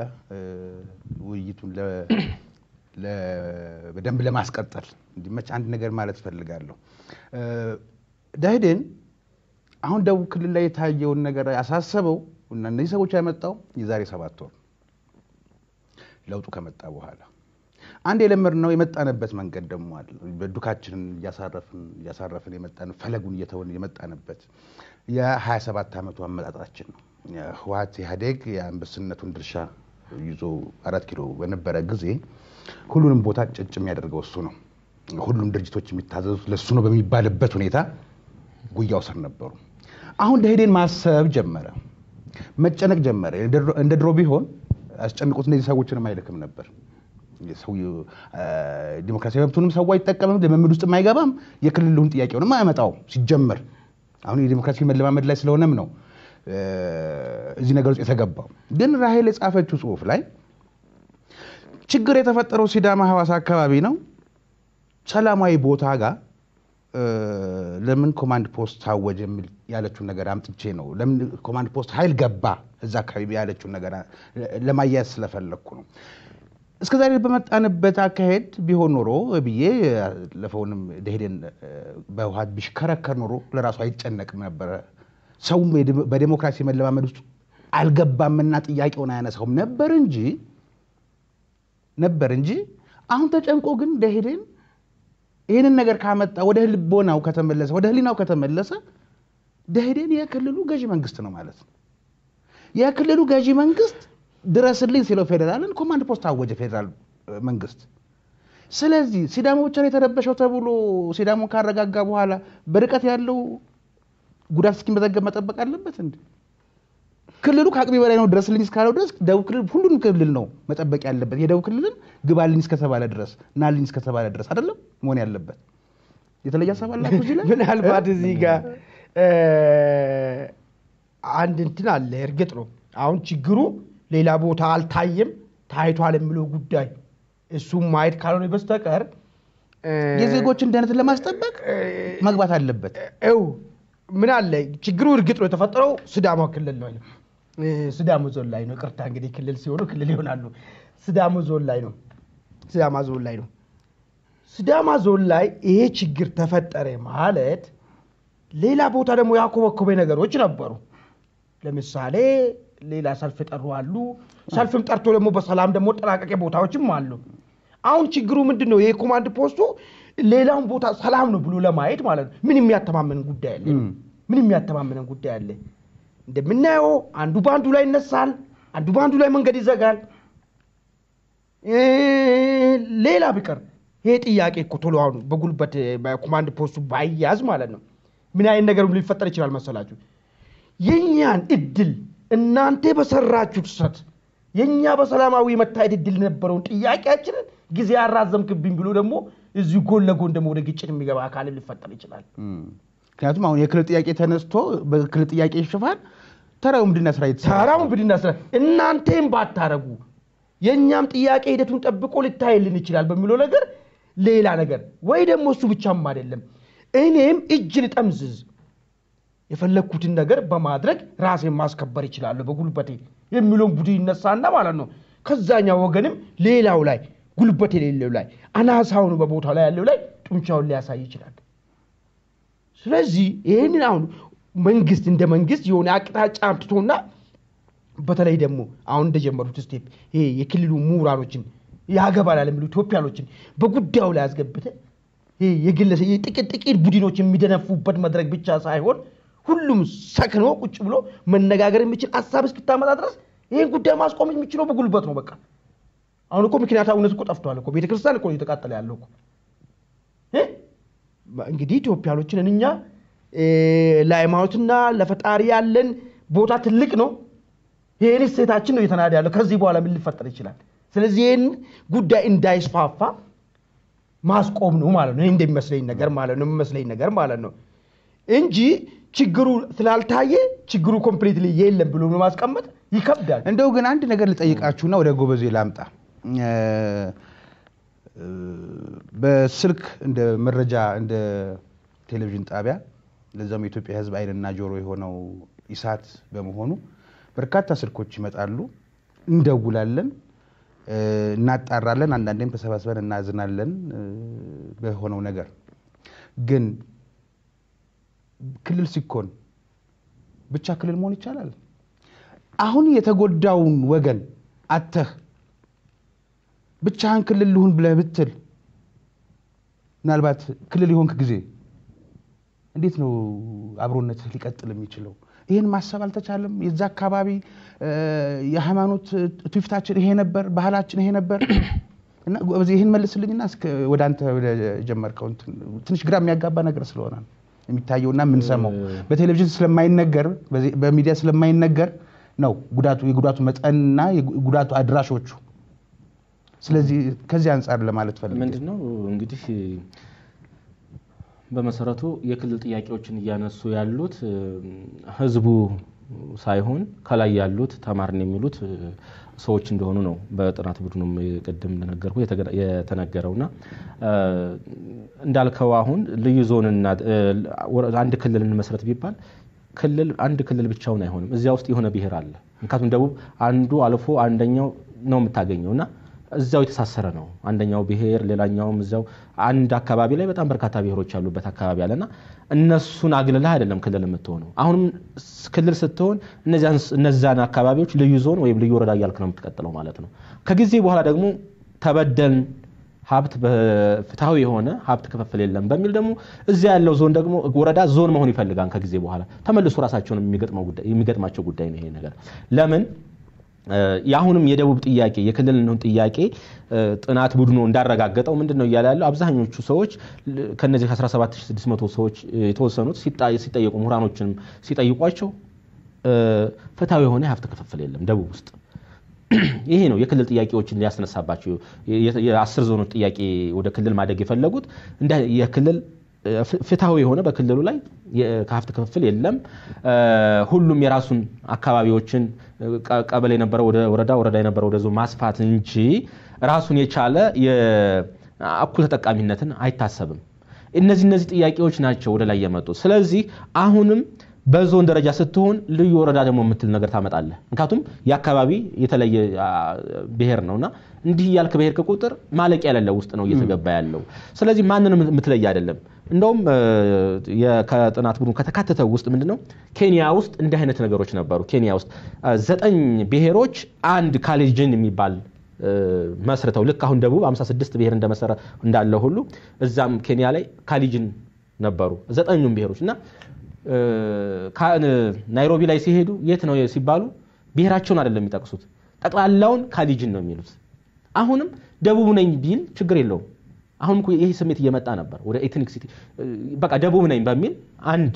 ውይይቱን በደንብ ለማስቀጠል እንዲመች አንድ ነገር ማለት እፈልጋለሁ። ደህድን አሁን ደቡብ ክልል ላይ የታየውን ነገር ያሳሰበው እና እነዚህ ሰዎች ያመጣው የዛሬ ሰባት ወር ለውጡ ከመጣ በኋላ አንድ የለመድ ነው የመጣንበት መንገድ ደግሞ አለ። በዱካችንን እያሳረፍን እያሳረፍን የመጣን ፈለጉን እየተውን የመጣንበት የ27 ዓመቱ አመጣጣችን ነው። ህወሓት ኢህአዴግ የአንበስነቱን ድርሻ ይዞ አራት ኪሎ በነበረ ጊዜ ሁሉንም ቦታ ጭጭ የሚያደርገው እሱ ነው። ሁሉም ድርጅቶች የሚታዘዙት ለእሱ ነው በሚባልበት ሁኔታ ጉያው ስር ነበሩ። አሁን ለሄደን ማሰብ ጀመረ፣ መጨነቅ ጀመረ። እንደ ድሮ ቢሆን አስጨንቆት እነዚህ ሰዎችንም አይልክም ነበር። ሰው ዲሞክራሲያዊ መብቱንም ሰው አይጠቀምም፣ ልምምድ ውስጥ አይገባም፣ የክልሉን ጥያቄውንም አያመጣውም። ሲጀመር አሁን የዲሞክራሲ መለማመድ ላይ ስለሆነም ነው እዚህ ነገር ውስጥ የተገባው። ግን ራሄል የጻፈችው ጽሁፍ ላይ ችግር የተፈጠረው ሲዳማ ሐዋሳ አካባቢ ነው ሰላማዊ ቦታ ጋር ለምን ኮማንድ ፖስት ታወጀ የሚል ያለችውን ነገር አምጥቼ ነው። ለምን ኮማንድ ፖስት ኃይል ገባ እዛ አካባቢ ያለችውን ነገር ለማያዝ ስለፈለግኩ ነው። እስከ ዛሬ በመጣንበት አካሄድ ቢሆን ኖሮ ብዬ ለፈውንም ደሄደን በውሃት ቢሽከረከር ኖሮ ለራሱ አይጨነቅም ነበረ። ሰውም በዴሞክራሲ መለማመድ ውስጥ አልገባምና ጥያቄውን አያነሳውም ነበር እንጂ ነበር እንጂ አሁን ተጨንቆ ግን ደሄደን ይህንን ነገር ካመጣ ወደ ልቦናው ከተመለሰ ወደ ህሊናው ከተመለሰ ደኢህዴን የክልሉ ገዢ መንግስት ነው ማለት ነው። የክልሉ ገዢ መንግስት ድረስልኝ ሲለው ፌዴራልን ኮማንድ ፖስት አወጀ ፌዴራል መንግስት። ስለዚህ ሲዳሞ ብቻ ነው የተረበሸው ተብሎ ሲዳሞ ካረጋጋ በኋላ በርቀት ያለው ጉዳት እስኪመዘገብ መጠበቅ አለበት እንዲ ክልሉ ከአቅሜ በላይ ነው ድረስልኝ እስካለው ድረስ ደቡብ ክልል ሁሉንም ክልል ነው መጠበቅ ያለበት። የደቡብ ክልልን ግባልኝ እስከተባለ ድረስ ናልኝ እስከተባለ ድረስ አይደለም መሆን ያለበት። የተለየ ሀሳብ አላችሁ እዚህ ምናልባት እዚህ ጋር አንድ እንትን አለ። እርግጥ ነው አሁን ችግሩ ሌላ ቦታ አልታየም፣ ታይቷል የሚለው ጉዳይ እሱም ማየት ካልሆነ በስተቀር የዜጎችን ደህንነት ለማስጠበቅ መግባት አለበት። ው ምን አለ ችግሩ እርግጥ ነው የተፈጠረው ስዳማ ክልል ነው፣ ስዳማ ዞን ላይ ነው። ቅርታ እንግዲህ ክልል ሲሆኑ ክልል ይሆናሉ። ስዳማ ዞን ላይ ነው፣ ስዳማ ዞን ላይ ነው። ስዳማ ዞን ላይ ይሄ ችግር ተፈጠረ ማለት ሌላ ቦታ ደግሞ ያኮበኮበ ነገሮች ነበሩ። ለምሳሌ ሌላ ሰልፍ ጠሩ አሉ። ሰልፍም ጠርቶ ደግሞ በሰላም ደግሞ ጠናቀቀ ቦታዎችም አሉ። አሁን ችግሩ ምንድን ነው? ኮማንድ ፖስቱ ሌላውን ቦታ ሰላም ነው ብሎ ለማየት ማለት ነው። ምን የሚያተማመን ጉዳይ አለ? ምን የሚያተማመንን ጉዳይ አለ? እንደምናየው አንዱ በአንዱ ላይ ይነሳል፣ አንዱ በአንዱ ላይ መንገድ ይዘጋል። ሌላ ቢቀር ይሄ ጥያቄ እኮ ቶሎ አሁን በጉልበት ኮማንድ ፖስቱ ባያዝ ማለት ነው ምን አይነት ነገርም ሊፈጠር ይችላል መሰላችሁ? የእኛን እድል እናንተ በሰራችሁ ሰት የእኛ በሰላማዊ መታየት እድል ነበረውን ጥያቄያችንን ጊዜ አራዘምክብኝ ብሎ ደግሞ እዚሁ ጎን ለጎን ደግሞ ወደ ግጭት የሚገባ አካል ሊፈጠር ይችላል። ምክንያቱም አሁን የክልል ጥያቄ ተነስቶ በክልል ጥያቄ ሽፋን ተራው ምድና ስራ ተራው ምድና ስራ እናንተም ባታረጉ የእኛም ጥያቄ ሂደቱን ጠብቆ ሊታይልን ይችላል በሚለው ነገር ሌላ ነገር ወይ ደግሞ እሱ ብቻም አይደለም እኔም እጅ ልጠምዝዝ የፈለግኩትን ነገር በማድረግ ራሴን ማስከበር ይችላለሁ በጉልበቴ የሚለውን ቡድን ይነሳና ማለት ነው ከዛኛው ወገንም ሌላው ላይ ጉልበት የሌለው ላይ አናሳውኑ በቦታው ላይ ያለው ላይ ጡንቻውን ሊያሳይ ይችላል ስለዚህ ይህንን አሁን መንግስት እንደ መንግስት የሆነ አቅጣጫ አምጥቶና በተለይ ደግሞ አሁን እንደጀመሩት ስቴፕ ይሄ የክልሉ ምሁራኖችን ያገባናል የሚሉ ኢትዮጵያኖችን በጉዳዩ ላይ አስገብተ የግለሰብ ጥቂት ጥቂት ቡድኖች የሚደነፉበት መድረክ ብቻ ሳይሆን ሁሉም ሰክኖ ቁጭ ብሎ መነጋገር የሚችል ሀሳብ እስክታመጣ ድረስ ይህን ጉዳይ ማስቆም የሚችለው በጉልበት ነው። በቃ አሁን እኮ ምክንያታዊነት እኮ ጠፍቷል እኮ ቤተክርስቲያን እኮ እየተቃጠለ ያለው እኮ እንግዲህ ኢትዮጵያኖችን እኛ ለሃይማኖትና ለፈጣሪ ያለን ቦታ ትልቅ ነው። ይህን ሴታችን ነው እየተናደ ያለው። ከዚህ በኋላ ምን ሊፈጠር ይችላል? ስለዚህ ይህን ጉዳይ እንዳይስፋፋ ማስቆም ነው ማለት ነው። እንደሚመስለኝ ነገር ማለት ነው የሚመስለኝ ነገር ማለት ነው እንጂ ችግሩ ስላልታየ ችግሩ ኮምፕሊት የለም ብሎ ማስቀመጥ ይከብዳል። እንደው ግን አንድ ነገር ልጠይቃችሁና ወደ ጎበዜ ላምጣ። በስልክ እንደ መረጃ እንደ ቴሌቪዥን ጣቢያ ለዛም የኢትዮጵያ ህዝብ አይንና ጆሮ የሆነው ኢሳት በመሆኑ በርካታ ስልኮች ይመጣሉ፣ እንደውላለን እናጣራለን። አንዳንዴም ተሰባስበን እናዝናለን በሆነው ነገር። ግን ክልል ሲኮን ብቻ ክልል መሆን ይቻላል? አሁን የተጎዳውን ወገን አተህ ብቻህን ክልል ልሁን ብለህ ብትል ምናልባት ክልል የሆንክ ጊዜ እንዴት ነው አብሮነትህ ሊቀጥል የሚችለው? ይህን ማሰብ አልተቻለም። የዛ አካባቢ የሃይማኖት ትውፊታችን ይሄ ነበር፣ ባህላችን ይሄ ነበር <clears throat> ይህን መልስልኝና ወደ አንተ ጀመርከው ትንሽ ግራ የሚያጋባ ነገር ስለሆነ የሚታየውና የምንሰማው በቴሌቪዥን ስለማይነገር በሚዲያ ስለማይነገር ነው ጉዳቱ የጉዳቱ መጠንና የጉዳቱ አድራሾቹ። ስለዚህ ከዚህ አንጻር ለማለት ፈልግ ምንድነው እንግዲህ በመሰረቱ የክልል ጥያቄዎችን እያነሱ ያሉት ህዝቡ ሳይሆን ከላይ ያሉት ተማርን የሚሉት ሰዎች እንደሆኑ ነው። በጥናት ቡድኑም ቅድም እንደነገርኩ ና እንዳልከው አሁን ልዩ ዞንና አንድ ክልል እንመስረት ቢባል ክልል አንድ ክልል ብቻውን አይሆንም። እዚያ ውስጥ የሆነ ብሄር አለ። ምክንያቱም ደቡብ አንዱ አልፎ አንደኛው ነው የምታገኘው እና እዛው የተሳሰረ ነው። አንደኛው ብሔር ሌላኛውም እዛው አንድ አካባቢ ላይ በጣም በርካታ ብሔሮች ያሉበት አካባቢ አለና እነሱን አግልላ አይደለም ክልል የምትሆነው። አሁንም ክልል ስትሆን እነዛን አካባቢዎች ልዩ ዞን ወይም ልዩ ወረዳ እያልክ ነው የምትቀጥለው ማለት ነው። ከጊዜ በኋላ ደግሞ ተበደን ሀብት በፍትሐዊ የሆነ ሀብት ክፍፍል የለም በሚል ደግሞ እዚያ ያለው ዞን ደግሞ ወረዳ ዞን መሆን ይፈልጋል። ከጊዜ በኋላ ተመልሶ ራሳቸውን የሚገጥማቸው ጉዳይ ነው ይሄ ነገር ለምን የአሁንም የደቡብ ጥያቄ የክልል ጥያቄ ጥናት ቡድኑ እንዳረጋገጠው ምንድን ነው እያለ ያለው አብዛኞቹ ሰዎች ከነዚህ 17600 ሰዎች የተወሰኑት ሲጠየቁ ምሁራኖችንም ሲጠይቋቸው ፍትሐዊ የሆነ የሀብት ክፍፍል የለም ደቡብ ውስጥ። ይሄ ነው የክልል ጥያቄዎችን ሊያስነሳባቸው የአስር ዞኖች ጥያቄ ወደ ክልል ማደግ የፈለጉት የክልል ፍትሐዊ የሆነ በክልሉ ላይ ከሀብት ክፍፍል የለም። ሁሉም የራሱን አካባቢዎችን ቀበሌ የነበረው ወደ ወረዳ፣ ወረዳ የነበረው ወደ ዞን ማስፋት እንጂ ራሱን የቻለ እኩል ተጠቃሚነትን አይታሰብም። እነዚህ እነዚህ ጥያቄዎች ናቸው ወደ ላይ የመጡት። ስለዚህ አሁንም በዞን ደረጃ ስትሆን ልዩ ወረዳ ደግሞ የምትል ነገር ታመጣለ ምክንያቱም የአካባቢ የተለየ ብሔር ነው እና እንዲህ ያልክ ብሔር ከቁጥር ማለቂያ ያለለ ውስጥ ነው እየተገባ ያለው። ስለዚህ ማንን የምትለይ አይደለም። እንደውም ከጥናት ቡድኑ ከተካተተው ውስጥ ምንድን ነው ኬንያ ውስጥ እንዲህ አይነት ነገሮች ነበሩ። ኬንያ ውስጥ ዘጠኝ ብሔሮች አንድ ካሌጅን የሚባል መስርተው ልክ አሁን ደቡብ 56 ብሔር እንደመሰረ እንዳለ ሁሉ እዛም ኬንያ ላይ ካሊጅን ነበሩ ዘጠኙም ብሔሮች እና ናይሮቢ ላይ ሲሄዱ የት ነው ሲባሉ ብሔራቸውን አይደለም የሚጠቅሱት፣ ጠቅላላውን ካሊጅን ነው የሚሉት። አሁንም ደቡብ ነኝ ቢል ችግር የለውም። አሁን ይህ ስሜት እየመጣ ነበር። ወደ ኤትኒክ ሲቲ በቃ ደቡብ ነኝ በሚል አንድ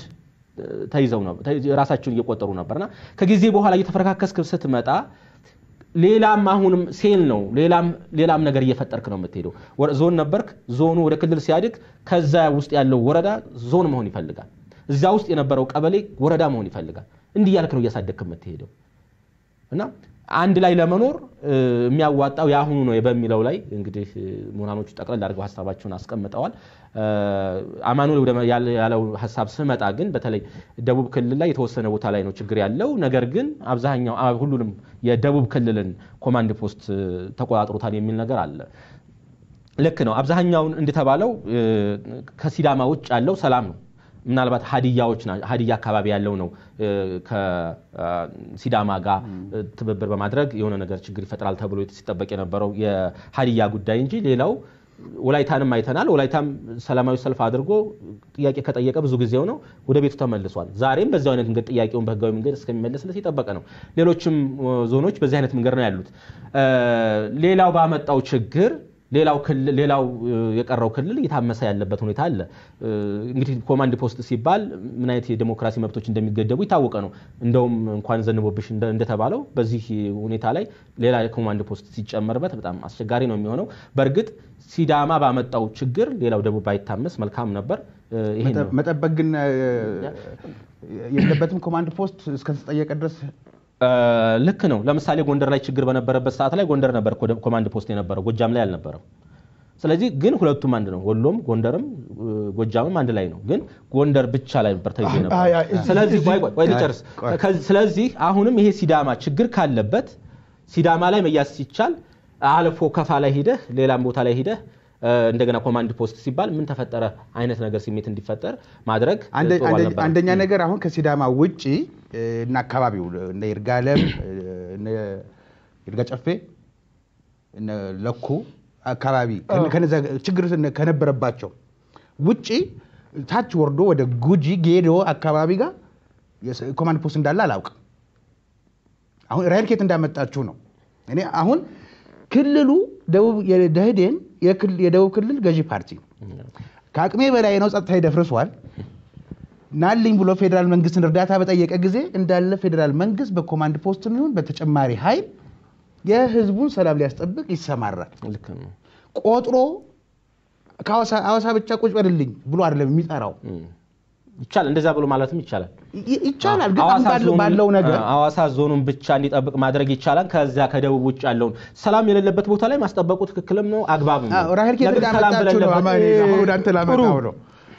ተይዘው ራሳቸውን እየቆጠሩ ነበርና ከጊዜ በኋላ እየተፈረካከስክ ስትመጣ ሌላም አሁንም ሴል ነው። ሌላም ነገር እየፈጠርክ ነው የምትሄደው። ዞን ነበርክ። ዞኑ ወደ ክልል ሲያድግ ከዛ ውስጥ ያለው ወረዳ ዞን መሆን ይፈልጋል። እዛ ውስጥ የነበረው ቀበሌ ወረዳ መሆን ይፈልጋል። እንዲህ እያልክ ነው እያሳደግክ የምትሄደው እና አንድ ላይ ለመኖር የሚያዋጣው የአሁኑ ነው በሚለው ላይ እንግዲህ ምሁራኖቹ ጠቅለል አድርገው ሀሳባቸውን አስቀምጠዋል። አማኑኤል ያለው ሀሳብ ስመጣ ግን በተለይ ደቡብ ክልል ላይ የተወሰነ ቦታ ላይ ነው ችግር ያለው። ነገር ግን አብዛኛው ሁሉንም የደቡብ ክልልን ኮማንድ ፖስት ተቆጣጥሮታል የሚል ነገር አለ። ልክ ነው። አብዛኛውን እንደተባለው ከሲዳማ ውጭ ያለው ሰላም ነው። ምናልባት ሀዲያዎች ሀዲያ አካባቢ ያለው ነው ከሲዳማ ጋር ትብብር በማድረግ የሆነ ነገር ችግር ይፈጥራል ተብሎ ሲጠበቅ የነበረው የሀዲያ ጉዳይ እንጂ ሌላው ወላይታንም አይተናል። ወላይታም ሰላማዊ ሰልፍ አድርጎ ጥያቄ ከጠየቀ ብዙ ጊዜው ነው፣ ወደ ቤቱ ተመልሷል። ዛሬም በዚህ አይነት መንገድ ጥያቄውን በህጋዊ መንገድ እስከሚመለስለት የጠበቀ ነው። ሌሎችም ዞኖች በዚህ አይነት መንገድ ነው ያሉት። ሌላው ባመጣው ችግር ሌላው ክልል ሌላው የቀረው ክልል እየታመሰ ያለበት ሁኔታ አለ። እንግዲህ ኮማንድ ፖስት ሲባል ምን አይነት የዲሞክራሲ መብቶች እንደሚገደቡ የታወቀ ነው። እንደውም እንኳን ዘንቦብሽ እንደተባለው በዚህ ሁኔታ ላይ ሌላ የኮማንድ ፖስት ሲጨመርበት በጣም አስቸጋሪ ነው የሚሆነው። በእርግጥ ሲዳማ ባመጣው ችግር ሌላው ደቡብ ባይታመስ መልካም ነበር። መጠበቅ ግን የለበትም። ኮማንድ ፖስት እስከተጠየቀ ድረስ ልክ ነው። ለምሳሌ ጎንደር ላይ ችግር በነበረበት ሰዓት ላይ ጎንደር ነበር ኮማንድ ፖስት የነበረው፣ ጎጃም ላይ አልነበረም። ስለዚህ ግን ሁለቱም አንድ ነው። ወሎም ጎንደርም ጎጃምም አንድ ላይ ነው። ግን ጎንደር ብቻ ላይ ነበር ተይዞ ነበር። ስለዚህ ልጨርስ። ስለዚህ አሁንም ይሄ ሲዳማ ችግር ካለበት ሲዳማ ላይ መያዝ ሲቻል አልፎ ከፋ ላይ ሂደህ ሌላም ቦታ ላይ ሂደህ እንደገና ኮማንድ ፖስት ሲባል ምን ተፈጠረ አይነት ነገር ስሜት እንዲፈጠር ማድረግ አንደኛ ነገር አሁን ከሲዳማ ውጭ እና አካባቢው እነ ይርጋለም ይርጋ ጨፌ ለኩ አካባቢ ችግር ከነበረባቸው ውጭ ታች ወርዶ ወደ ጉጂ ጌዶ አካባቢ ጋር ኮማንድ ፖስት እንዳለ አላውቅም። አሁን ራይልኬት እንዳመጣችሁ ነው። እኔ አሁን ክልሉ ደቡብ ደህዴን የደቡብ ክልል ገዢ ፓርቲ ከአቅሜ በላይ ነው፣ ጸጥታ ይደፍርሷል ናልኝ ብሎ ፌዴራል መንግስትን እርዳታ በጠየቀ ጊዜ እንዳለ ፌዴራል መንግስት በኮማንድ ፖስት ይሁን በተጨማሪ ሀይል የህዝቡን ሰላም ሊያስጠብቅ ይሰማራል። ቆጥሮ አዋሳ ብቻ ቁጭ በልልኝ ብሎ አይደለም የሚጠራው ይቻላል እንደዛ ብሎ ማለትም ይቻላል ይቻላል። ግን ባለው ባለው ነገር አዋሳ ዞኑን ብቻ እንዲጠብቅ ማድረግ ይቻላል። ከዛ ከደቡብ ውጭ ያለውን ሰላም የሌለበት ቦታ ላይ ማስጠበቁ ትክክልም ነው አግባብ ነው። ራሄል ነው ወደ አንተ ላመጣው ነው።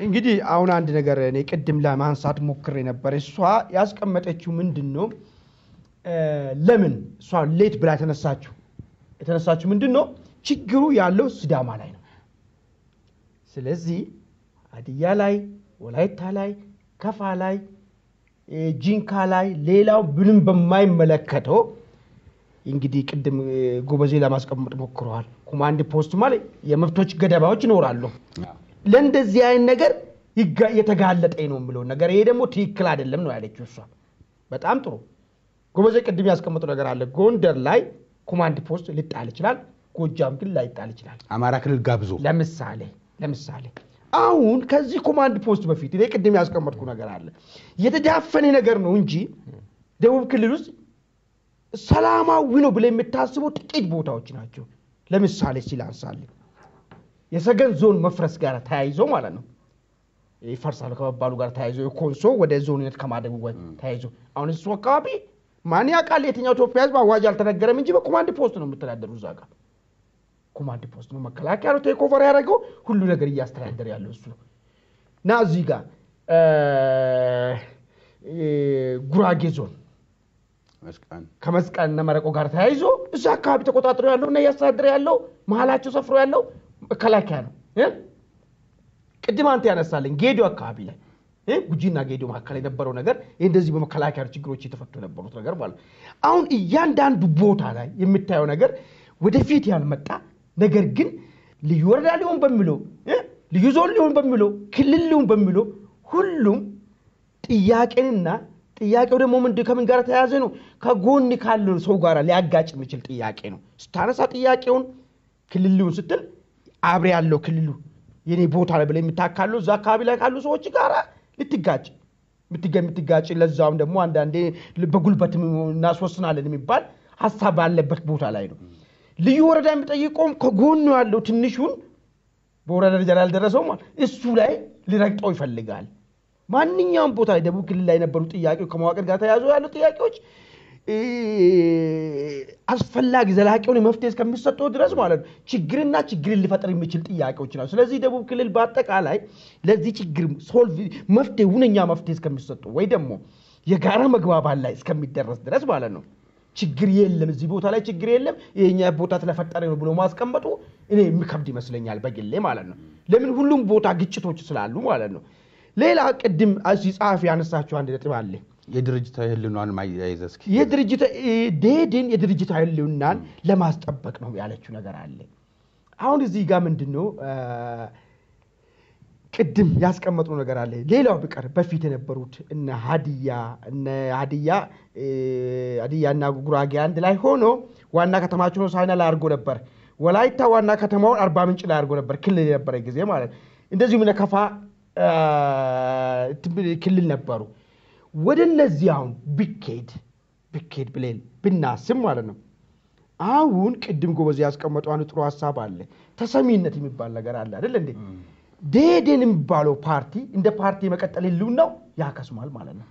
እንግዲህ አሁን አንድ ነገር እኔ ቅድም ለማንሳት ሞክሬ ነበር። እሷ ያስቀመጠችው ምንድን ነው? ለምን እሷ ሌት ብላ የተነሳችው የተነሳችው ምንድን ነው? ችግሩ ያለው ሲዳማ ላይ ነው። ስለዚህ አድያ ላይ ወላይታ ላይ፣ ከፋ ላይ፣ ጂንካ ላይ፣ ሌላው ብንም በማይመለከተው እንግዲህ ቅድም ጎበዜ ለማስቀመጥ ሞክረዋል። ኮማንድ ፖስት ማለት የመብቶች ገደባዎች ይኖራሉ። ለእንደዚህ አይነት ነገር የተጋለጠ ነው የምለው ነገር ይሄ ደግሞ ትክክል አይደለም ነው ያለችው እሷ። በጣም ጥሩ ጎበዜ። ቅድም ያስቀምጡ ነገር አለ። ጎንደር ላይ ኮማንድ ፖስት ሊጣል ይችላል፣ ጎጃም ግን ላይጣል ይችላል። አማራ ክልል ጋብዞ ለምሳሌ ለምሳሌ አሁን ከዚህ ኮማንድ ፖስት በፊት እኔ ቅድም ያስቀመጥኩ ነገር አለ። የተዳፈነ ነገር ነው እንጂ ደቡብ ክልል ውስጥ ሰላማዊ ነው ብለ የምታስቡ ጥቂት ቦታዎች ናቸው። ለምሳሌ ሲል የሰገን ዞን መፍረስ ጋር ተያይዞ ማለት ነው ይፈርሳል ከመባሉ ጋር ተያይዞ የኮንሶ ወደ ዞንነት ከማደጉ ተያይዞ አሁን እሱ አካባቢ ማን ያውቃል? የትኛው ኢትዮጵያ ህዝብ አዋጅ አልተነገረም እንጂ በኮማንድ ፖስት ነው የምተዳደሩ እዛ ጋር ኮማንድ ፖስት ነው። መከላከያ ነው ቴክ ያደረገው ሁሉ ነገር እያስተዳደር ያለው እሱ ነው እና እዚህ ጋር ጉራጌ ዞን ከመስቀን ነመረቆ ጋር ተያይዞ እዚ አካባቢ ተቆጣጥሮ ያለው እና እያስተዳደር ያለው መሀላቸው ሰፍሮ ያለው መከላከያ ነው። ቅድም አንተ ያነሳለን ጌዲዮ አካባቢ ላይ ጉጂና ጌዲዮ መካከል የነበረው ነገር እንደዚህ በመከላከያ ችግሮች የተፈቱ የነበሩት ነገር ማለት አሁን እያንዳንዱ ቦታ ላይ የምታየው ነገር ወደፊት ያልመጣ ነገር ግን ልዩ ወረዳ ሊሆን በሚለው ልዩ ዞን ሊሆን በሚለው ክልል ሊሆን በሚለው ሁሉም ጥያቄንና ጥያቄው ደግሞ ምንድ ከምን ጋር ተያዘ ነው? ከጎን ካለን ሰው ጋር ሊያጋጭ የሚችል ጥያቄ ነው። ስታነሳ ጥያቄውን ክልሉን ስትል አብሬ ያለው ክልሉ የኔ ቦታ ላይ ብለ የምታካሉ እዛ አካባቢ ላይ ካሉ ሰዎች ጋር ልትጋጭ የምትጋጭ ለዛውም ደግሞ አንዳንዴ በጉልበት እናስወስናለን የሚባል ሀሳብ ባለበት ቦታ ላይ ነው። ልዩ ወረዳ የሚጠይቀውም ከጎኑ ያለው ትንሹን በወረዳ ደረጃ ላልደረሰውም እሱ ላይ ሊረግጠው ይፈልጋል። ማንኛውም ቦታ ደቡብ ክልል ላይ የነበሩ ጥያቄዎች ከመዋቅር ጋር ተያዙ ያሉ ጥያቄዎች አስፈላጊ ዘላቂውን መፍትሄ እስከሚሰጠው ድረስ ማለት ነው ችግርና ችግርን ሊፈጥር የሚችል ጥያቄዎች ናቸው። ስለዚህ ደቡብ ክልል በአጠቃላይ ለዚህ ችግር ሶልቭ መፍትሄ ሁነኛ መፍትሄ እስከሚሰጡ ወይ ደግሞ የጋራ መግባባት ላይ እስከሚደረስ ድረስ ማለት ነው ችግር የለም፣ እዚህ ቦታ ላይ ችግር የለም፣ ይሄኛ ቦታ ስለፈጠረ ነው ብሎ ማስቀመጡ እኔ የሚከብድ ይመስለኛል በግሌ ማለት ነው። ለምን ሁሉም ቦታ ግጭቶች ስላሉ ማለት ነው። ሌላ ቅድም እዚህ ጸሐፊ ያነሳቸው አንድ ነጥብ አለ። የድርጅታዊ ህልናን ማያይዘስ የድርጅት ዴድን የድርጅት ህልናን ለማስጠበቅ ነው ያለችው ነገር አለ። አሁን እዚህ ጋር ምንድን ነው ቅድም ያስቀመጡ ነገር አለ። ሌላው ቢቀር በፊት የነበሩት እነ ሀዲያ እነ ሀዲያ ሀዲያ እና ጉራጌ አንድ ላይ ሆኖ ዋና ከተማቸው ሳይና ላይ አርጎ ነበር። ወላይታ ዋና ከተማውን አርባ ምንጭ ላይ አርጎ ነበር፣ ክልል የነበረ ጊዜ ማለት እንደዚሁም ነከፋ ክልል ነበሩ። ወደ እነዚህ አሁን ብኬድ ብኬድ ብሌን ብናስም ማለት ነው። አሁን ቅድም ጎበዝ ያስቀመጠው አንድ ጥሩ ሀሳብ አለ፣ ተሰሚነት የሚባል ነገር አለ አደለ እንዴ? ደሄደን የሚባለው ፓርቲ እንደ ፓርቲ መቀጠል ህልውናው ያከስማል ማለት ነው።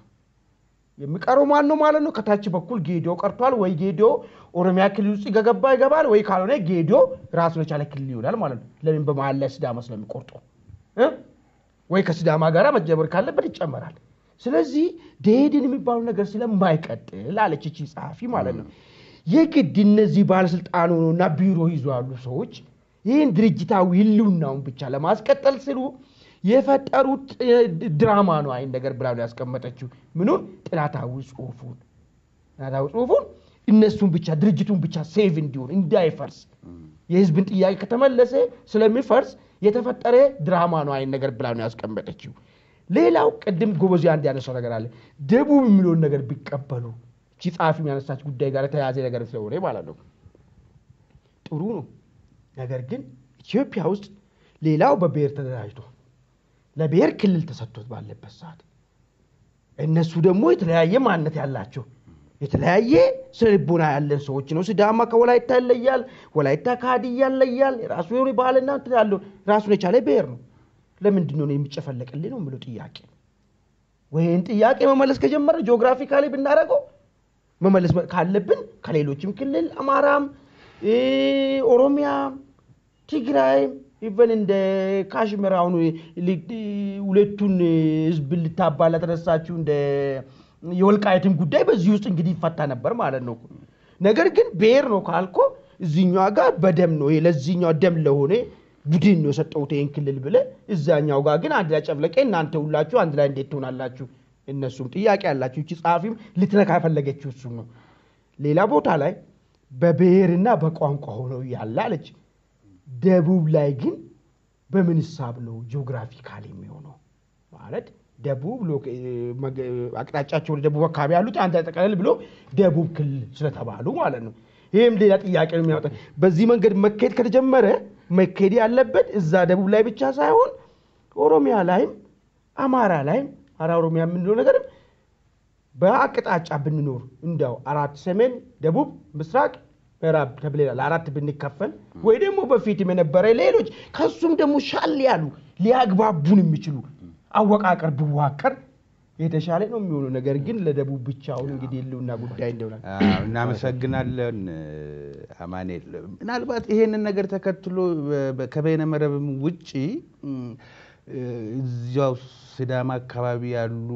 የሚቀረው ማን ነው ማለት ነው? ከታች በኩል ጌዲዮ ቀርቷል ወይ ጌዲዮ ኦሮሚያ ክልል ውስጥ ገገባ ይገባል ወይ ካልሆነ ጌዲዮ ራሱን የቻለ ክልል ይሆናል ማለት ነው። ለምን በመሀል ላይ ስዳማ ስለሚቆርጡ ወይ ከስዳማ ጋር መጀመር ካለበት ይጨመራል። ስለዚህ ደሄድን የሚባሉ ነገር ስለማይቀጥል አለች ይቺ ጸሐፊ ማለት ነው። የግድ እነዚህ ባለስልጣኑ ሆኖና ቢሮ ይዞ ያሉ ሰዎች ይህን ድርጅታዊ ህልውናውን ብቻ ለማስቀጠል ስሉ የፈጠሩት ድራማ ነው። አይን ነገር ብላ ያስቀመጠችው። ምኑን? ጥናታዊ ጽሁፉን ጥናታዊ ጽሁፉን እነሱን ብቻ ድርጅቱን ብቻ ሴቭ እንዲሆን እንዳይፈርስ፣ የህዝብን ጥያቄ ከተመለሰ ስለሚፈርስ የተፈጠረ ድራማ ነው። አይን ነገር ብላ ያስቀመጠችው። ሌላው ቅድም ጎበዙ አንድ ያነሳው ነገር አለ። ደቡብ የሚለውን ነገር ቢቀበሉ ቺ ጸሐፊ ያነሳች ጉዳይ ጋር ተያዘ ነገር ስለሆነ ማለት ነው ጥሩ ነው። ነገር ግን ኢትዮጵያ ውስጥ ሌላው በብሔር ተደራጅቶ ለብሔር ክልል ተሰጥቶት ባለበት ሰዓት እነሱ ደግሞ የተለያየ ማንነት ያላቸው የተለያየ ስልቦና ልቦና ያለን ሰዎች ነው። ስዳማ ከወላይታ ይለያል፣ ወላይታ ከሀዲያ ያለያል ራሱ የሆነ ባህልና ት ያለው ራሱን የቻለ ብሔር ነው። ለምንድን ነው የሚጨፈለቅልኝ ነው የምለው ጥያቄ ወይን ጥያቄ መመለስ ከጀመረ ጂኦግራፊካሊ ብናደረገው መመለስ ካለብን ከሌሎችም ክልል አማራም፣ ኦሮሚያም ትግራይ ኢቨን እንደ ካሽሚር አሁኑ ሁለቱን ህዝብ ልታባላ ተነሳችሁ እንደ የወልቃየትን ጉዳይ በዚህ ውስጥ እንግዲህ ይፈታ ነበር ማለት ነው ነገር ግን ብሔር ነው ካልኮ እዚኛ ጋር በደም ነው ለዚኛ ደም ለሆነ ቡድን ነው የሰጠውት ይህን ክልል ብለ እዛኛው ጋር ግን አንድ ላይ ጨፍለቀ እናንተ ሁላችሁ አንድ ላይ እንዴት ትሆናላችሁ እነሱም ጥያቄ ያላችሁ እቺ ጸሐፊም ልትነካ የፈለገችው እሱም ነው ሌላ ቦታ ላይ በብሔርና በቋንቋ ሆነው ያለ አለች ደቡብ ላይ ግን በምን ሂሳብ ነው ጂኦግራፊካል የሚሆነው? ማለት ደቡብ አቅጣጫቸው ወደ ደቡብ አካባቢ ያሉት አንተ ጠቀለል ብሎ ደቡብ ክልል ስለተባሉ ማለት ነው። ይህም ሌላ ጥያቄ ነው የሚያወጣ። በዚህ መንገድ መካሄድ ከተጀመረ መካሄድ ያለበት እዛ ደቡብ ላይ ብቻ ሳይሆን ኦሮሚያ ላይም አማራ ላይም አራ ኦሮሚያ የምንለው ነገርም በአቅጣጫ ብንኖር እንዲያው አራት ሰሜን፣ ደቡብ፣ ምስራቅ ምዕራብ ተብሌላ ለአራት ብንከፈል ወይ ደግሞ በፊትም የነበረ ሌሎች ከሱም ደግሞ ሻል ያሉ ሊያግባቡን የሚችሉ አወቃቀር ብዋከር የተሻለ ነው የሚሆኑ ነገር ግን ለደቡብ ብቻውን እንግዲህ ልውና ጉዳይ እንደሆነ እናመሰግናለን። አማኔል ምናልባት ይሄንን ነገር ተከትሎ ከበይነ መረብም ውጭ እዚያው ስዳማ አካባቢ ያሉ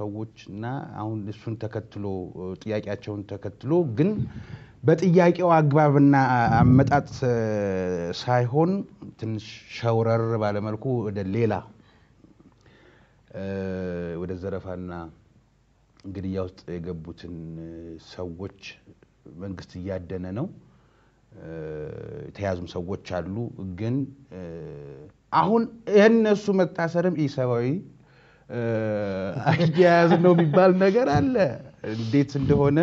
ሰዎች እና አሁን እሱን ተከትሎ ጥያቄያቸውን ተከትሎ ግን በጥያቄው አግባብና አመጣጥ ሳይሆን ትንሽ ሸውረር ባለመልኩ ወደ ሌላ ወደ ዘረፋና ግድያ ውስጥ የገቡትን ሰዎች መንግስት እያደነ ነው። የተያዙም ሰዎች አሉ። ግን አሁን የእነሱ መታሰርም ኢሰብአዊ አያያዝ ነው የሚባል ነገር አለ። እንዴት እንደሆነ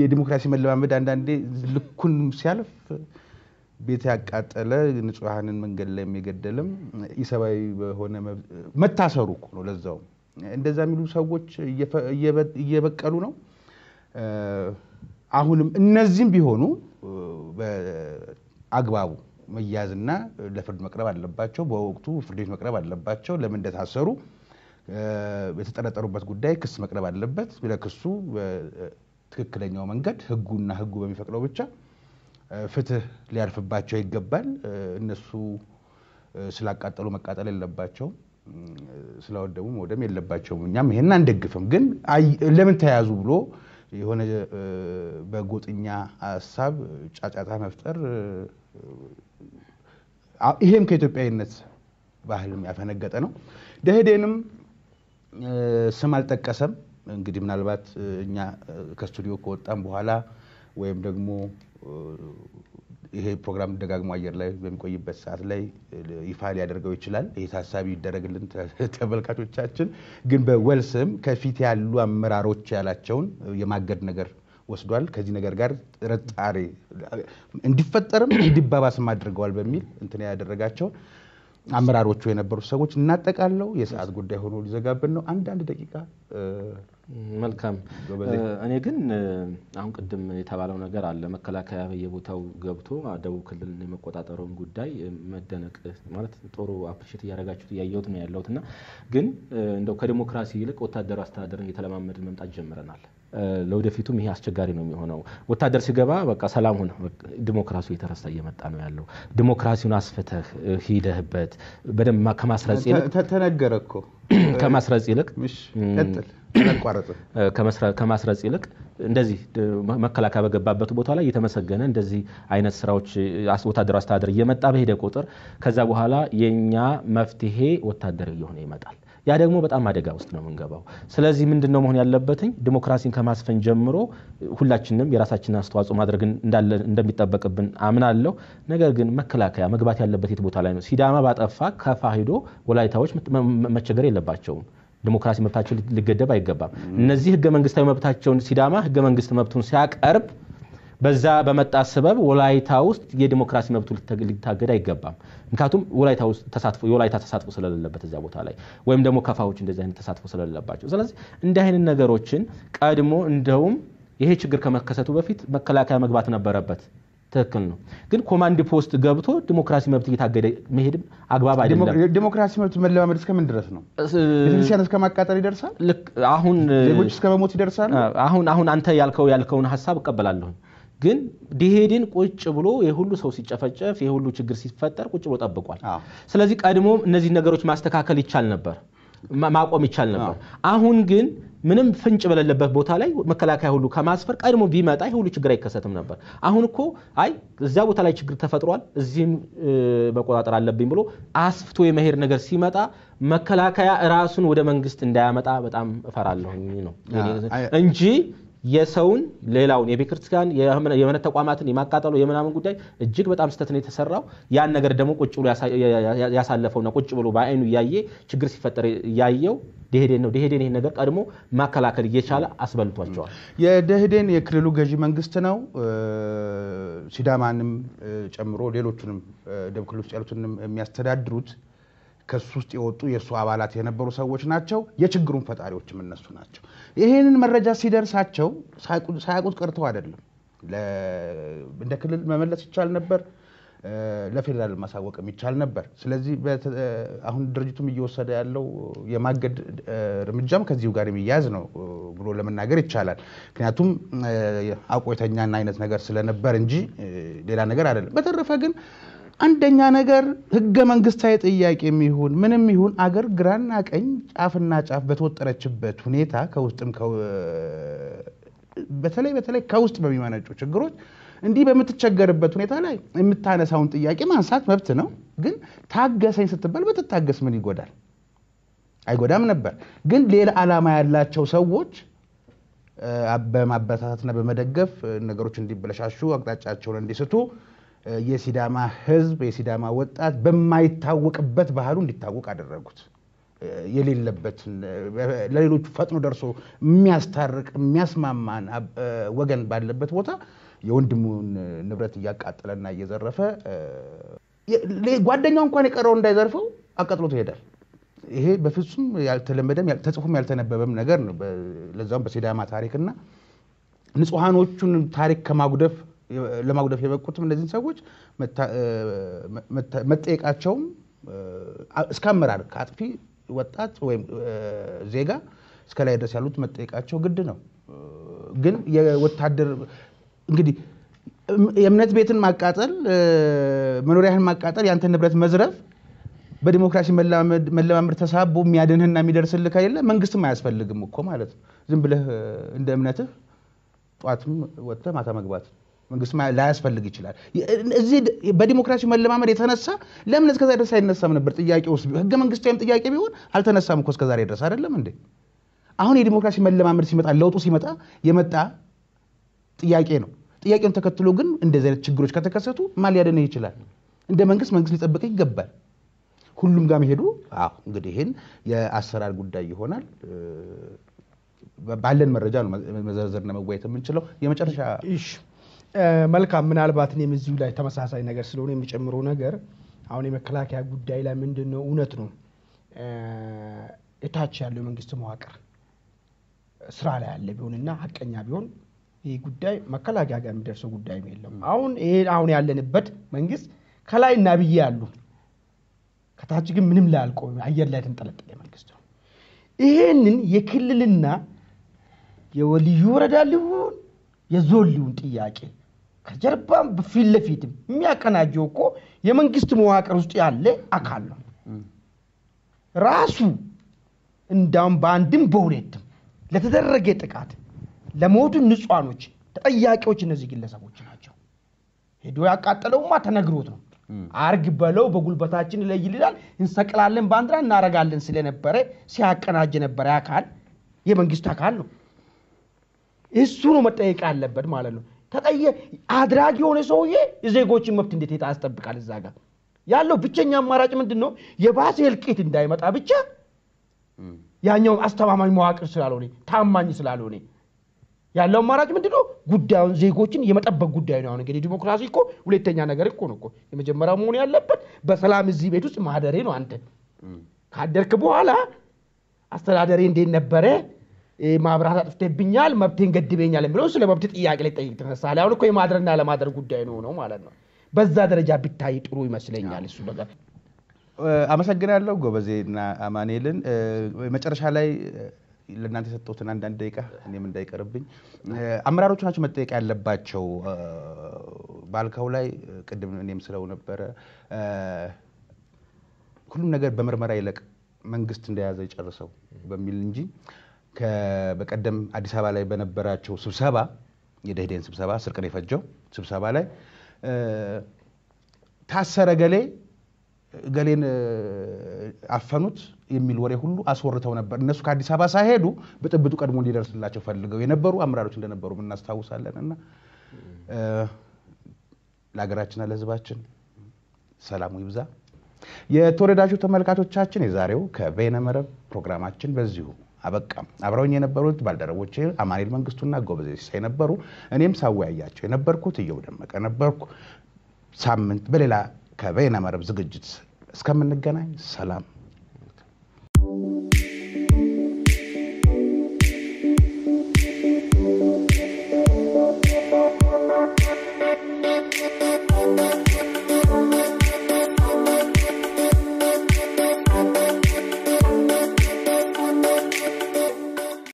የዲሞክራሲ መለማመድ አንዳንዴ ልኩን ሲያልፍ ቤት ያቃጠለ ንጹሐንን መንገድ ላይ የሚገደልም ኢሰብአዊ በሆነ መታሰሩ እኮ ነው። ለዛውም እንደዛ የሚሉ ሰዎች እየበቀሉ ነው። አሁንም እነዚህም ቢሆኑ በአግባቡ መያዝና ለፍርድ መቅረብ አለባቸው። በወቅቱ ፍርድ ቤት መቅረብ አለባቸው። ለምን እንደታሰሩ የተጠረጠሩበት ጉዳይ ክስ መቅረብ አለበት። ለክሱ ትክክለኛው መንገድ ህጉና ህጉ በሚፈቅደው ብቻ ፍትህ ሊያርፍባቸው ይገባል። እነሱ ስላቃጠሉ መቃጠል የለባቸውም፣ ስለወደሙ መውደም የለባቸውም። እኛም ይሄን አንደግፍም። ግን ለምን ተያዙ ብሎ የሆነ በጎጥኛ ሀሳብ ጫጫታ መፍጠር ይሄም ከኢትዮጵያዊነት ባህልም ያፈነገጠ ነው። ደህደንም ስም አልጠቀሰም። እንግዲህ ምናልባት እኛ ከስቱዲዮ ከወጣም በኋላ ወይም ደግሞ ይሄ ፕሮግራም ደጋግሞ አየር ላይ በሚቆይበት ሰዓት ላይ ይፋ ሊያደርገው ይችላል። ይህ ታሳቢ ይደረግልን <laughs> ተመልካቾቻችን። ግን በወልስም ከፊት ያሉ አመራሮች ያላቸውን የማገድ ነገር ወስዷል። ከዚህ ነገር ጋር ጥርጣሬ እንዲፈጠርም እንዲባባስም አድርገዋል በሚል እንትን ያደረጋቸው አመራሮቹ የነበሩት ሰዎች እናጠቃለው። የሰዓት ጉዳይ ሆኖ ሊዘጋብን ነው። አንዳንድ ደቂቃ መልካም እኔ ግን አሁን ቅድም የተባለው ነገር አለ መከላከያ በየቦታው ገብቶ ደቡብ ክልልን የመቆጣጠረውን ጉዳይ መደነቅ ማለት ጦሩ አፕሪሼት እያደረጋችሁት እያየሁት ነው ያለሁት እና ግን እንደው ከዲሞክራሲ ይልቅ ወታደሩ አስተዳደርን እየተለማመድን መምጣት ጀምረናል። ለወደፊቱም ይሄ አስቸጋሪ ነው የሚሆነው። ወታደር ሲገባ በቃ ሰላም ሆነ፣ ዲሞክራሲው የተረሳ እየመጣ ነው ያለው። ዲሞክራሲውን አስፍተህ ሂደህበት በደንብ ከማስረጽ ይልቅ ተነገረ እኮ ከማስረጽ ይልቅ <clears throat> ከማስረጽ ይልቅ እንደዚህ መከላከያ በገባበት ቦታ ላይ እየተመሰገነ እንደዚህ አይነት ስራዎች ወታደር አስተዳደር እየመጣ በሄደ ቁጥር ከዛ በኋላ የኛ መፍትሄ ወታደር እየሆነ ይመጣል። ያ ደግሞ በጣም አደጋ ውስጥ ነው የምንገባው። ስለዚህ ምንድን ነው መሆን ያለበትኝ? ዲሞክራሲን ከማስፈን ጀምሮ ሁላችንም የራሳችንን አስተዋጽኦ ማድረግ እንደሚጠበቅብን አምናለሁ። ነገር ግን መከላከያ መግባት ያለበት የት ቦታ ላይ ነው? ሲዳማ ባጠፋ ከፋ ሂዶ ወላይታዎች መቸገር የለባቸውም። ዲሞክራሲ መብታቸው ሊገደብ አይገባም። እነዚህ ህገ መንግስታዊ መብታቸውን ሲዳማ ህገ መንግስት መብቱን ሲያቀርብ በዛ በመጣ ሰበብ ወላይታ ውስጥ የዲሞክራሲ መብቱ ሊታገድ አይገባም። ምክንያቱም ወላይታ ውስጥ ተሳትፎ የወላይታ ተሳትፎ ስለሌለበት እዚያ ቦታ ላይ ወይም ደግሞ ከፋዎች እንደዚህ አይነት ተሳትፎ ስለሌለባቸው፣ ስለዚህ እንዲህ አይነት ነገሮችን ቀድሞ እንደውም ይሄ ችግር ከመከሰቱ በፊት መከላከያ መግባት ነበረበት። ትክክል ነው። ግን ኮማንድ ፖስት ገብቶ ዲሞክራሲ መብት እየታገደ መሄድም አግባብ አይደለም። ዲሞክራሲ መብት መለማመድ እስከምን ድረስ ነው? ቤተክርስቲያን እስከ ማቃጠል ይደርሳል። አሁን ዜጎች እስከ መሞት ይደርሳል። አሁን አሁን አንተ ያልከው ያልከውን ሀሳብ እቀበላለሁ። ግን ድሄድን ቁጭ ብሎ የሁሉ ሰው ሲጨፈጨፍ የሁሉ ችግር ሲፈጠር ቁጭ ብሎ ጠብቋል። ስለዚህ ቀድሞ እነዚህ ነገሮች ማስተካከል ይቻል ነበር፣ ማቆም ይቻል ነበር። አሁን ግን ምንም ፍንጭ በሌለበት ቦታ ላይ መከላከያ ሁሉ ከማስፈር ቀድሞ ቢመጣ ይህ ሁሉ ችግር አይከሰትም ነበር። አሁን እኮ አይ እዚያ ቦታ ላይ ችግር ተፈጥሯል፣ እዚህም መቆጣጠር አለብኝ ብሎ አስፍቶ የመሄድ ነገር ሲመጣ መከላከያ ራሱን ወደ መንግስት እንዳያመጣ በጣም እፈራለሁ ነው እንጂ የሰውን ሌላውን የቤተክርስቲያን የእምነት ተቋማትን የማቃጠሉ የምናምን ጉዳይ እጅግ በጣም ስተት ነው የተሰራው። ያን ነገር ደግሞ ቁጭ ብሎ ያሳለፈውና ቁጭ ብሎ በአይኑ እያየ ችግር ሲፈጠር እያየው ደሄደን ነው። ደሄደን ይህን ነገር ቀድሞ ማከላከል እየቻለ አስበልቷቸዋል። የደሄደን የክልሉ ገዢ መንግስት ነው። ሲዳማንም ጨምሮ ሌሎቹንም ደቡብ ክልል ውስጥ ያሉትንም የሚያስተዳድሩት ከሱ ውስጥ የወጡ የእሱ አባላት የነበሩ ሰዎች ናቸው። የችግሩን ፈጣሪዎችም እነሱ ናቸው። ይህንን መረጃ ሲደርሳቸው ሳያውቁት ቀርተው አይደለም። እንደ ክልል መመለስ ይቻል ነበር። ለፌዴራል ማሳወቅ የሚቻል ነበር። ስለዚህ አሁን ድርጅቱም እየወሰደ ያለው የማገድ እርምጃም ከዚሁ ጋር የሚያያዝ ነው ብሎ ለመናገር ይቻላል። ምክንያቱም አቆይተኛና አይነት ነገር ስለነበር እንጂ ሌላ ነገር አይደለም። በተረፈ ግን አንደኛ ነገር ህገ መንግስታዊ ጥያቄ የሚሆን ምንም ይሁን አገር ግራና ቀኝ ጫፍና ጫፍ በተወጠረችበት ሁኔታ ከውስጥም በተለይ በተለይ ከውስጥ በሚመነጩ ችግሮች እንዲህ በምትቸገርበት ሁኔታ ላይ የምታነሳውን ጥያቄ ማንሳት መብት ነው። ግን ታገሰኝ ስትባል ብትታገስ ምን ይጎዳል? አይጎዳም ነበር። ግን ሌላ ዓላማ ያላቸው ሰዎች በማበረታታትና በመደገፍ ነገሮች እንዲበለሻሹ አቅጣጫቸውን እንዲስቱ የሲዳማ ሕዝብ የሲዳማ ወጣት በማይታወቅበት ባህሉ እንዲታወቅ አደረጉት። የሌለበትን ለሌሎቹ ፈጥኖ ደርሶ የሚያስታርቅ የሚያስማማን ወገን ባለበት ቦታ የወንድሙን ንብረት እያቃጠለና እየዘረፈ ጓደኛው እንኳን የቀረው እንዳይዘርፈው አቃጥሎት ይሄዳል። ይሄ በፍጹም ያልተለመደም ተጽፎም ያልተነበበም ነገር ነው። ለዛውም በሲዳማ ታሪክና ንጹሐኖቹን ታሪክ ከማጉደፍ ለማጉደፍ የበቁትም እነዚህን ሰዎች መጠየቃቸውም እስከ አመራር ከአጥፊ ወጣት ወይም ዜጋ እስከ ላይ ድረስ ያሉት መጠየቃቸው ግድ ነው። ግን የወታደር እንግዲህ የእምነት ቤትን ማቃጠል፣ መኖሪያህን ማቃጠል፣ የአንተ ንብረት መዝረፍ በዲሞክራሲ መለማመድ ተሳቦ የሚያድንህና የሚደርስልህ ከሌለ መንግስትም አያስፈልግም እኮ ማለት ነው። ዝም ብለህ እንደ እምነትህ ጠዋትም ወጥተህ ማታ መግባት መንግስት ላያስፈልግ ይችላል። እዚህ በዲሞክራሲ መለማመድ የተነሳ ለምን እስከዛ ድረስ አይነሳም ነበር ጥያቄ ውስጥ ህገ ወይም ጥያቄ ቢሆን አልተነሳም እኮ እስከዛሬ ድረስ አይደለም እንዴ? አሁን የዲሞክራሲ መለማመድ ሲመጣ ለውጡ ሲመጣ የመጣ ጥያቄ ነው። ጥያቄውን ተከትሎ ግን እንደዚህ አይነት ችግሮች ከተከሰቱ ማን ሊያድነህ ይችላል? እንደ መንግስት መንግስት ሊጠብቀ ይገባል። ሁሉም ጋር መሄዱ እንግዲህ ይህን የአሰራር ጉዳይ ይሆናል። ባለን መረጃ ነው መዘርዘርና መወያየት የምንችለው። የመጨረሻ መልካም ምናልባት እኔም እዚሁ ላይ ተመሳሳይ ነገር ስለሆነ የሚጨምረው ነገር አሁን የመከላከያ ጉዳይ ላይ ምንድን ነው እውነት ነው እታች ያለው የመንግስት መዋቅር ስራ ላይ ያለ ቢሆንና ሀቀኛ ቢሆን ይህ ጉዳይ መከላከያ ጋር የሚደርሰው ጉዳይ የለም። አሁን ይሄ አሁን ያለንበት መንግስት ከላይ እና ብዬ ያሉ ከታች ግን ምንም ላይ አየር ላይ የተንጠለጠለ መንግስት ነው። ይሄንን የክልልና የወልዩ ወረዳ ሊሆን የዞን ሊሆን ጥያቄ ከጀርባም በፊት ለፊትም የሚያቀናጀው እኮ የመንግስት መዋቅር ውስጥ ያለ አካል ነው ራሱ። እንዳውም በአንድም በሁለትም ለተደረገ ጥቃት ለሞቱ ንጹዋኖች ተጠያቂዎች እነዚህ ግለሰቦች ናቸው። ሄዶ ያቃጠለውማ ተነግሮት ነው። አርግ በለው በጉልበታችን ላይ ይልላል እንሰቅላለን፣ ባንዲራ እናረጋለን ስለነበረ ሲያቀናጅ ነበረ አካል የመንግስት አካል ነው። እሱ ነው መጠየቅ ያለበት ማለት ነው። ተጠየ አድራጊ የሆነ ሰውዬ የዜጎችን መብት እንዴት ያስጠብቃል? እዛ ጋር ያለው ብቸኛ አማራጭ ምንድን ነው? የባሰ እልቂት እንዳይመጣ ብቻ ያኛው አስተማማኝ መዋቅር ስላልሆነ ታማኝ ስላልሆኔ ያለው አማራጭ ምንድነው? ጉዳዩን ዜጎችን የመጠበቅ ጉዳይ ነው። አሁን እንግዲህ ዲሞክራሲ እኮ ሁለተኛ ነገር እኮ ነው እኮ የመጀመሪያው መሆን ያለበት በሰላም እዚህ ቤት ውስጥ ማደሬ ነው። አንተ ካደርክ በኋላ አስተዳደሬ እንዴት ነበረ፣ ማብራት አጥፍቴብኛል፣ መብቴን ገድበኛል የሚለው ስለ መብት ጥያቄ ላይ ጠይቅ ተነሳለ። አሁን እኮ የማድረግና ለማድረግ ጉዳይ ነው ነው ማለት ነው። በዛ ደረጃ ቢታይ ጥሩ ይመስለኛል እሱ ነገር። አመሰግናለሁ ጎበዜና አማኔልን መጨረሻ ላይ ለእናንተ የሰጠሁትን አንዳንድ ደቂቃ እኔም እንዳይቀርብኝ አመራሮቹ ናቸው መጠየቅ ያለባቸው። ባልከው ላይ ቅድም እኔም ስለው ነበረ ሁሉም ነገር በምርመራ ይለቅ መንግስት እንደያዘ ይጨርሰው በሚል እንጂ በቀደም አዲስ አበባ ላይ በነበራቸው ስብሰባ የደህዴን ስብሰባ ስርቅን የፈጀው ስብሰባ ላይ ታሰረ ገሌ ገሌን አፈኑት የሚል ወሬ ሁሉ አስወርተው ነበር። እነሱ ከአዲስ አበባ ሳይሄዱ ብጥብጡ ቀድሞ እንዲደርስላቸው ፈልገው የነበሩ አመራሮች እንደነበሩ እናስታውሳለን። እና ለሀገራችንና ለሕዝባችን ሰላሙ ይብዛ። የተወደዳችሁ ተመልካቾቻችን የዛሬው ከበይነመረብ ፕሮግራማችን በዚሁ አበቃም። አብረውኝ የነበሩት ባልደረቦቼ አማኑኤል መንግስቱና ጎበዜ ሲሳይ ነበሩ። እኔም ሳወያያቸው የነበርኩት እየው ደመቀ ነበርኩ። ሳምንት በሌላ ከበይነመረብ ዝግጅት እስከምንገናኝ ሰላም